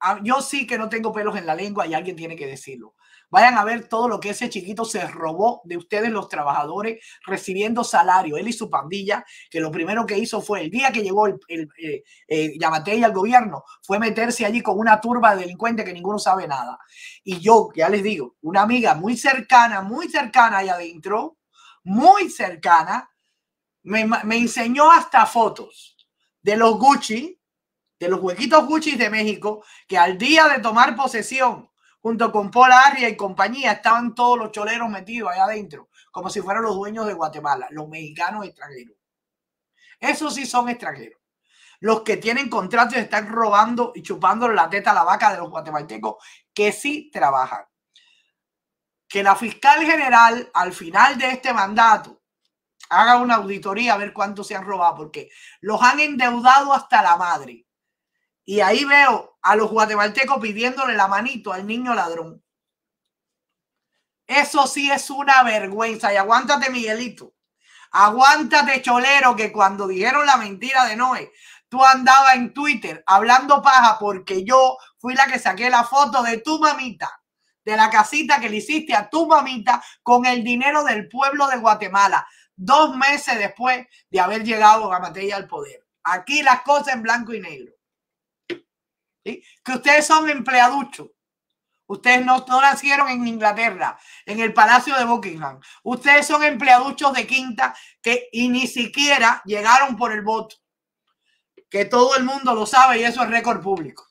Ah, yo sí que no tengo pelos en la lengua y alguien tiene que decirlo. Vayan a ver todo lo que ese chiquito se robó de ustedes los trabajadores recibiendo salario, él y su pandilla, que lo primero que hizo fue el día que llegó el, el, eh, eh al gobierno, fue meterse allí con una turba de delincuentes que ninguno sabe nada. Y yo, ya les digo, una amiga muy cercana, muy cercana allá adentro, muy cercana, me, me enseñó hasta fotos de los Gucci de los huequitos Gucci de México, que al día de tomar posesión, junto con Pola Arria y compañía, estaban todos los choleros metidos allá adentro, como si fueran los dueños de Guatemala, los mexicanos extranjeros. Esos sí son extranjeros. Los que tienen contratos están robando y chupando la teta a la vaca de los guatemaltecos que sí trabajan. Que la fiscal general, al final de este mandato, haga una auditoría a ver cuánto se han robado, porque los han endeudado hasta la madre y ahí veo a los guatemaltecos pidiéndole la manito al niño ladrón. Eso sí es una vergüenza. Y aguántate, Miguelito. Aguántate, cholero, que cuando dijeron la mentira de Noé, tú andabas en Twitter hablando paja porque yo fui la que saqué la foto de tu mamita, de la casita que le hiciste a tu mamita con el dinero del pueblo de Guatemala, dos meses después de haber llegado a al poder. Aquí las cosas en blanco y negro que ustedes son empleaduchos. Ustedes no, nacieron en Inglaterra, en el Palacio de Buckingham. Ustedes son empleaduchos de quinta que y ni siquiera llegaron por el voto. Que todo el mundo lo sabe y eso es récord público.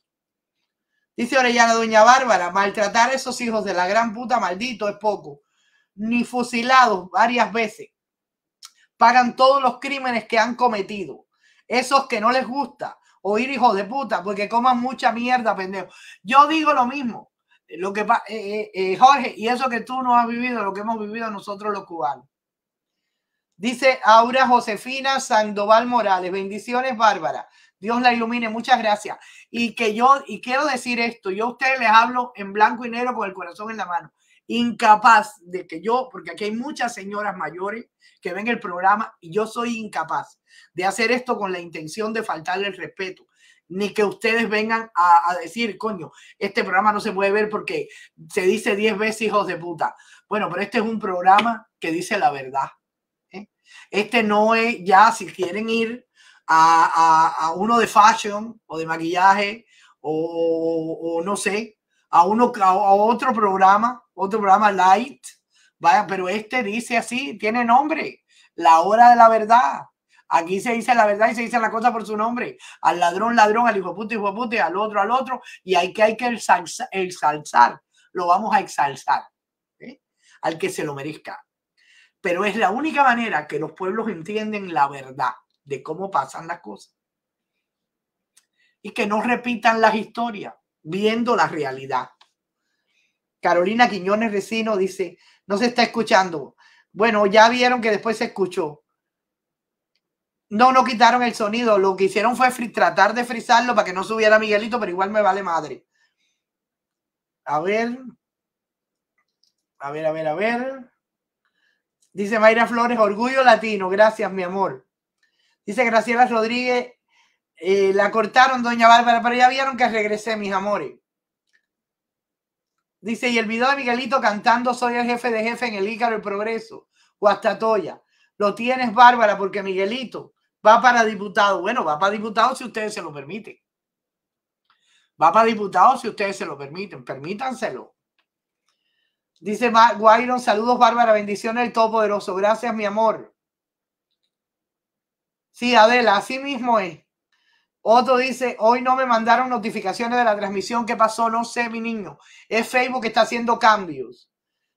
Dice Orellana Doña Bárbara, maltratar a esos hijos de la gran puta maldito es poco. Ni fusilados varias veces. Pagan todos los crímenes que han cometido. Esos que no les gusta oír hijo de puta, porque coman mucha mierda, pendejo. Yo digo lo mismo, lo que eh, eh, eh, Jorge, y eso que tú no has vivido, lo que hemos vivido nosotros los cubanos. Dice Aura Josefina Sandoval Morales, bendiciones Bárbara, Dios la ilumine, muchas gracias. Y que yo, y quiero decir esto, yo a ustedes les hablo en blanco y negro con el corazón en la mano incapaz de que yo, porque aquí hay muchas señoras mayores que ven el programa y yo soy incapaz de hacer esto con la intención de faltarle el respeto, ni que ustedes vengan a, decir, coño, este programa no se puede ver porque se dice diez veces hijos de puta. Bueno, pero este es un programa que dice la verdad. ¿eh? Este no es ya, si quieren ir a, a, a uno de fashion o de maquillaje o, o no sé, a, uno, a otro programa otro programa light. Vaya, pero este dice así, tiene nombre, la hora de la verdad. Aquí se dice la verdad y se dice la cosa por su nombre. Al ladrón, ladrón, al hijo puto, hijo puto, al otro, al otro. Y hay que, hay que exalzar, lo vamos a exalzar. ¿eh? Al que se lo merezca. Pero es la única manera que los pueblos entienden la verdad de cómo pasan las cosas. Y que no repitan las historias, viendo la realidad. Carolina Quiñones Recino dice, no se está escuchando. Bueno, ya vieron que después se escuchó. No, no quitaron el sonido. Lo que hicieron fue tratar de frizarlo para que no subiera Miguelito, pero igual me vale madre. A ver. A ver, a ver, a ver. Dice Mayra Flores, orgullo latino. Gracias, mi amor. Dice Graciela Rodríguez, eh, la cortaron, doña Bárbara, pero ya vieron que regresé, mis amores. Dice, y el video de Miguelito cantando Soy el jefe de jefe en el Ícaro el Progreso o Toya. Lo tienes, Bárbara, porque Miguelito va para diputado. Bueno, va para diputado si ustedes se lo permiten. Va para diputado si ustedes se lo permiten. Permítanselo. Dice Guayron, saludos, Bárbara, bendiciones del Todopoderoso. Gracias, mi amor. Sí, Adela, así mismo es. Otro dice, hoy no me mandaron notificaciones de la transmisión. que pasó? No sé, mi niño. Es Facebook que está haciendo cambios.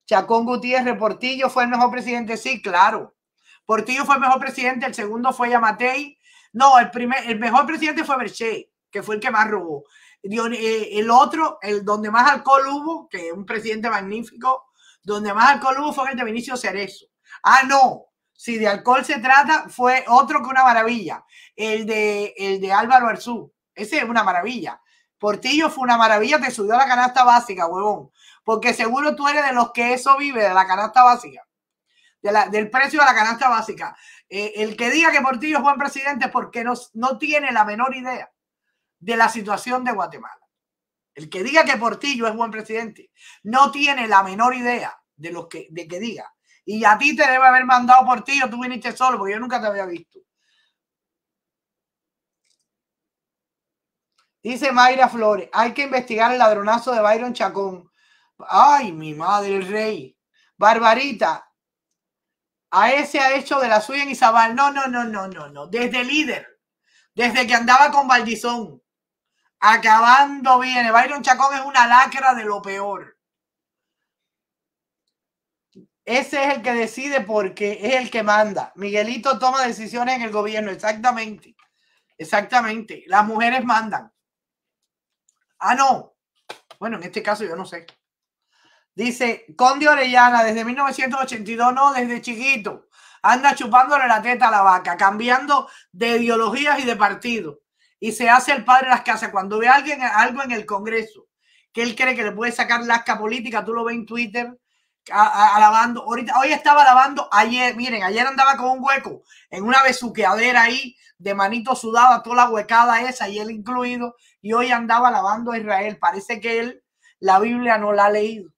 Chacón Gutiérrez, Portillo fue el mejor presidente. Sí, claro. Portillo fue el mejor presidente. El segundo fue Yamatei. No, el, primer, el mejor presidente fue Berché, que fue el que más robó. Eh, el otro, el donde más alcohol hubo, que es un presidente magnífico, donde más alcohol hubo fue el de Vinicio Cerezo. Ah, no, si de alcohol se trata, fue otro que una maravilla. El de, el de Álvaro Arzú. Ese es una maravilla. Portillo fue una maravilla, te subió a la canasta básica, huevón. Porque seguro tú eres de los que eso vive, de la canasta básica. De del precio de la canasta básica. Eh, el que diga que Portillo es buen presidente es porque no, no tiene la menor idea de la situación de Guatemala. El que diga que Portillo es buen presidente no tiene la menor idea de, los que, de que diga y a ti te debe haber mandado por ti o tú viniste solo porque yo nunca te había visto. Dice Mayra Flores, hay que investigar el ladronazo de Byron Chacón. Ay, mi madre, el rey. Barbarita, a ese ha hecho de la suya en Izabal. No, no, no, no, no, no. Desde líder, desde que andaba con Valdizón, acabando viene. Byron Chacón es una lacra de lo peor. Ese es el que decide porque es el que manda. Miguelito toma decisiones en el gobierno, exactamente. Exactamente. Las mujeres mandan. Ah, no. Bueno, en este caso yo no sé. Dice Conde Orellana, desde 1982, no, desde chiquito. Anda chupándole la teta a la vaca, cambiando de ideologías y de partido. Y se hace el padre de las casas. Cuando ve alguien algo en el Congreso que él cree que le puede sacar lasca política, tú lo ves en Twitter alabando. Ahorita, hoy estaba alabando ayer. Miren, ayer andaba con un hueco en una besuqueadera ahí de manito sudada, toda la huecada esa y él incluido. Y hoy andaba lavando a Israel. Parece que él la Biblia no la ha leído.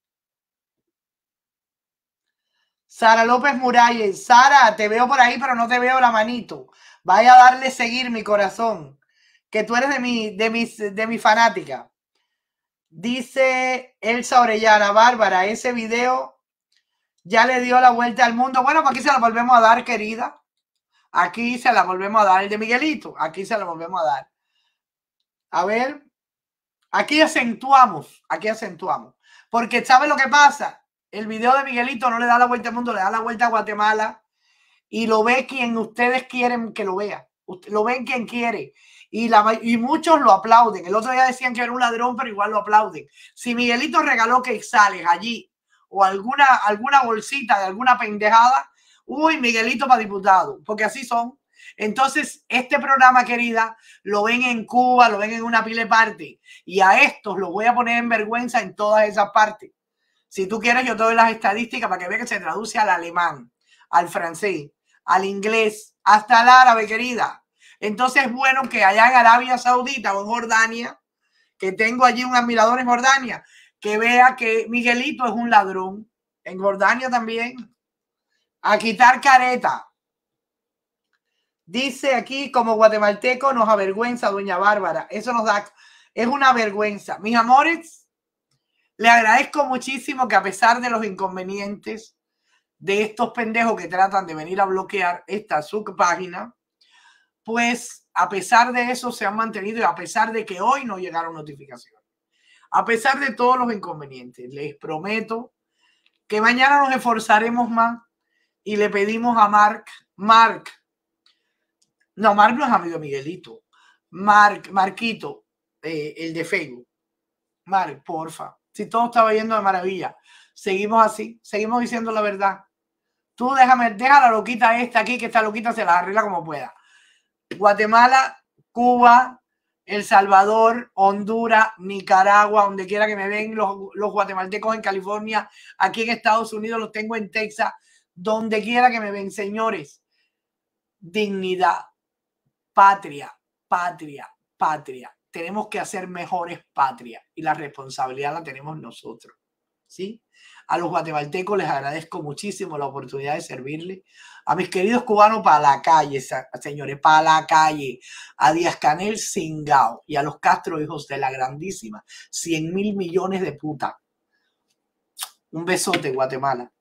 Sara López Muralles. Sara, te veo por ahí, pero no te veo la manito. Vaya a darle seguir mi corazón, que tú eres de mi, de mis, de mi fanática. Dice Elsa Orellana, Bárbara, ese video ya le dio la vuelta al mundo. Bueno, pues aquí se la volvemos a dar, querida. Aquí se la volvemos a dar, el de Miguelito. Aquí se la volvemos a dar. A ver, aquí acentuamos, aquí acentuamos. Porque ¿saben lo que pasa? El video de Miguelito no le da la vuelta al mundo, le da la vuelta a Guatemala y lo ve quien ustedes quieren que lo vea. Lo ven quien quiere y, muchos lo aplauden. El otro día decían que era un ladrón, pero igual lo aplauden. Si Miguelito regaló que sales allí o alguna, alguna bolsita de alguna pendejada, uy, Miguelito para diputado, porque así son. Entonces, este programa, querida, lo ven en Cuba, lo ven en una pile parte. Y a estos los voy a poner en vergüenza en todas esas partes. Si tú quieres, yo te doy las estadísticas para que veas que se traduce al alemán, al francés, al inglés, hasta al árabe, querida. Entonces es bueno que allá en Arabia Saudita o en Jordania, que tengo allí un admirador en Jordania, que vea que Miguelito es un ladrón. En Jordania también. A quitar careta. Dice aquí, como guatemalteco, nos avergüenza, doña Bárbara. Eso nos da, es una vergüenza. Mis amores, le agradezco muchísimo que a pesar de los inconvenientes de estos pendejos que tratan de venir a bloquear esta subpágina, página, pues a pesar de eso se han mantenido y a pesar de que hoy no llegaron notificaciones, a pesar de todos los inconvenientes, les prometo que mañana nos esforzaremos más y le pedimos a Mark, Mark, no, Mark no es amigo Miguelito, Mark, Marquito, eh, el de Facebook, Mark, porfa, si todo estaba yendo de maravilla, seguimos así, seguimos diciendo la verdad. Tú déjame, deja la loquita esta aquí, que esta loquita se la arregla como pueda. Guatemala, Cuba, El Salvador, Honduras, Nicaragua, donde quiera que me ven, los, guatemaltecos en California, aquí en Estados Unidos, los tengo en Texas, donde quiera que me ven, señores. Dignidad, patria, patria, patria. Tenemos que hacer mejores patria y la responsabilidad la tenemos nosotros. ¿Sí? A los guatemaltecos les agradezco muchísimo la oportunidad de servirles a mis queridos cubanos para la calle, señores, para la calle, a Díaz Canel Singao y a los Castro hijos de la grandísima, 100 mil millones de puta. Un besote, Guatemala.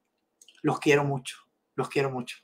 Los quiero mucho, los quiero mucho.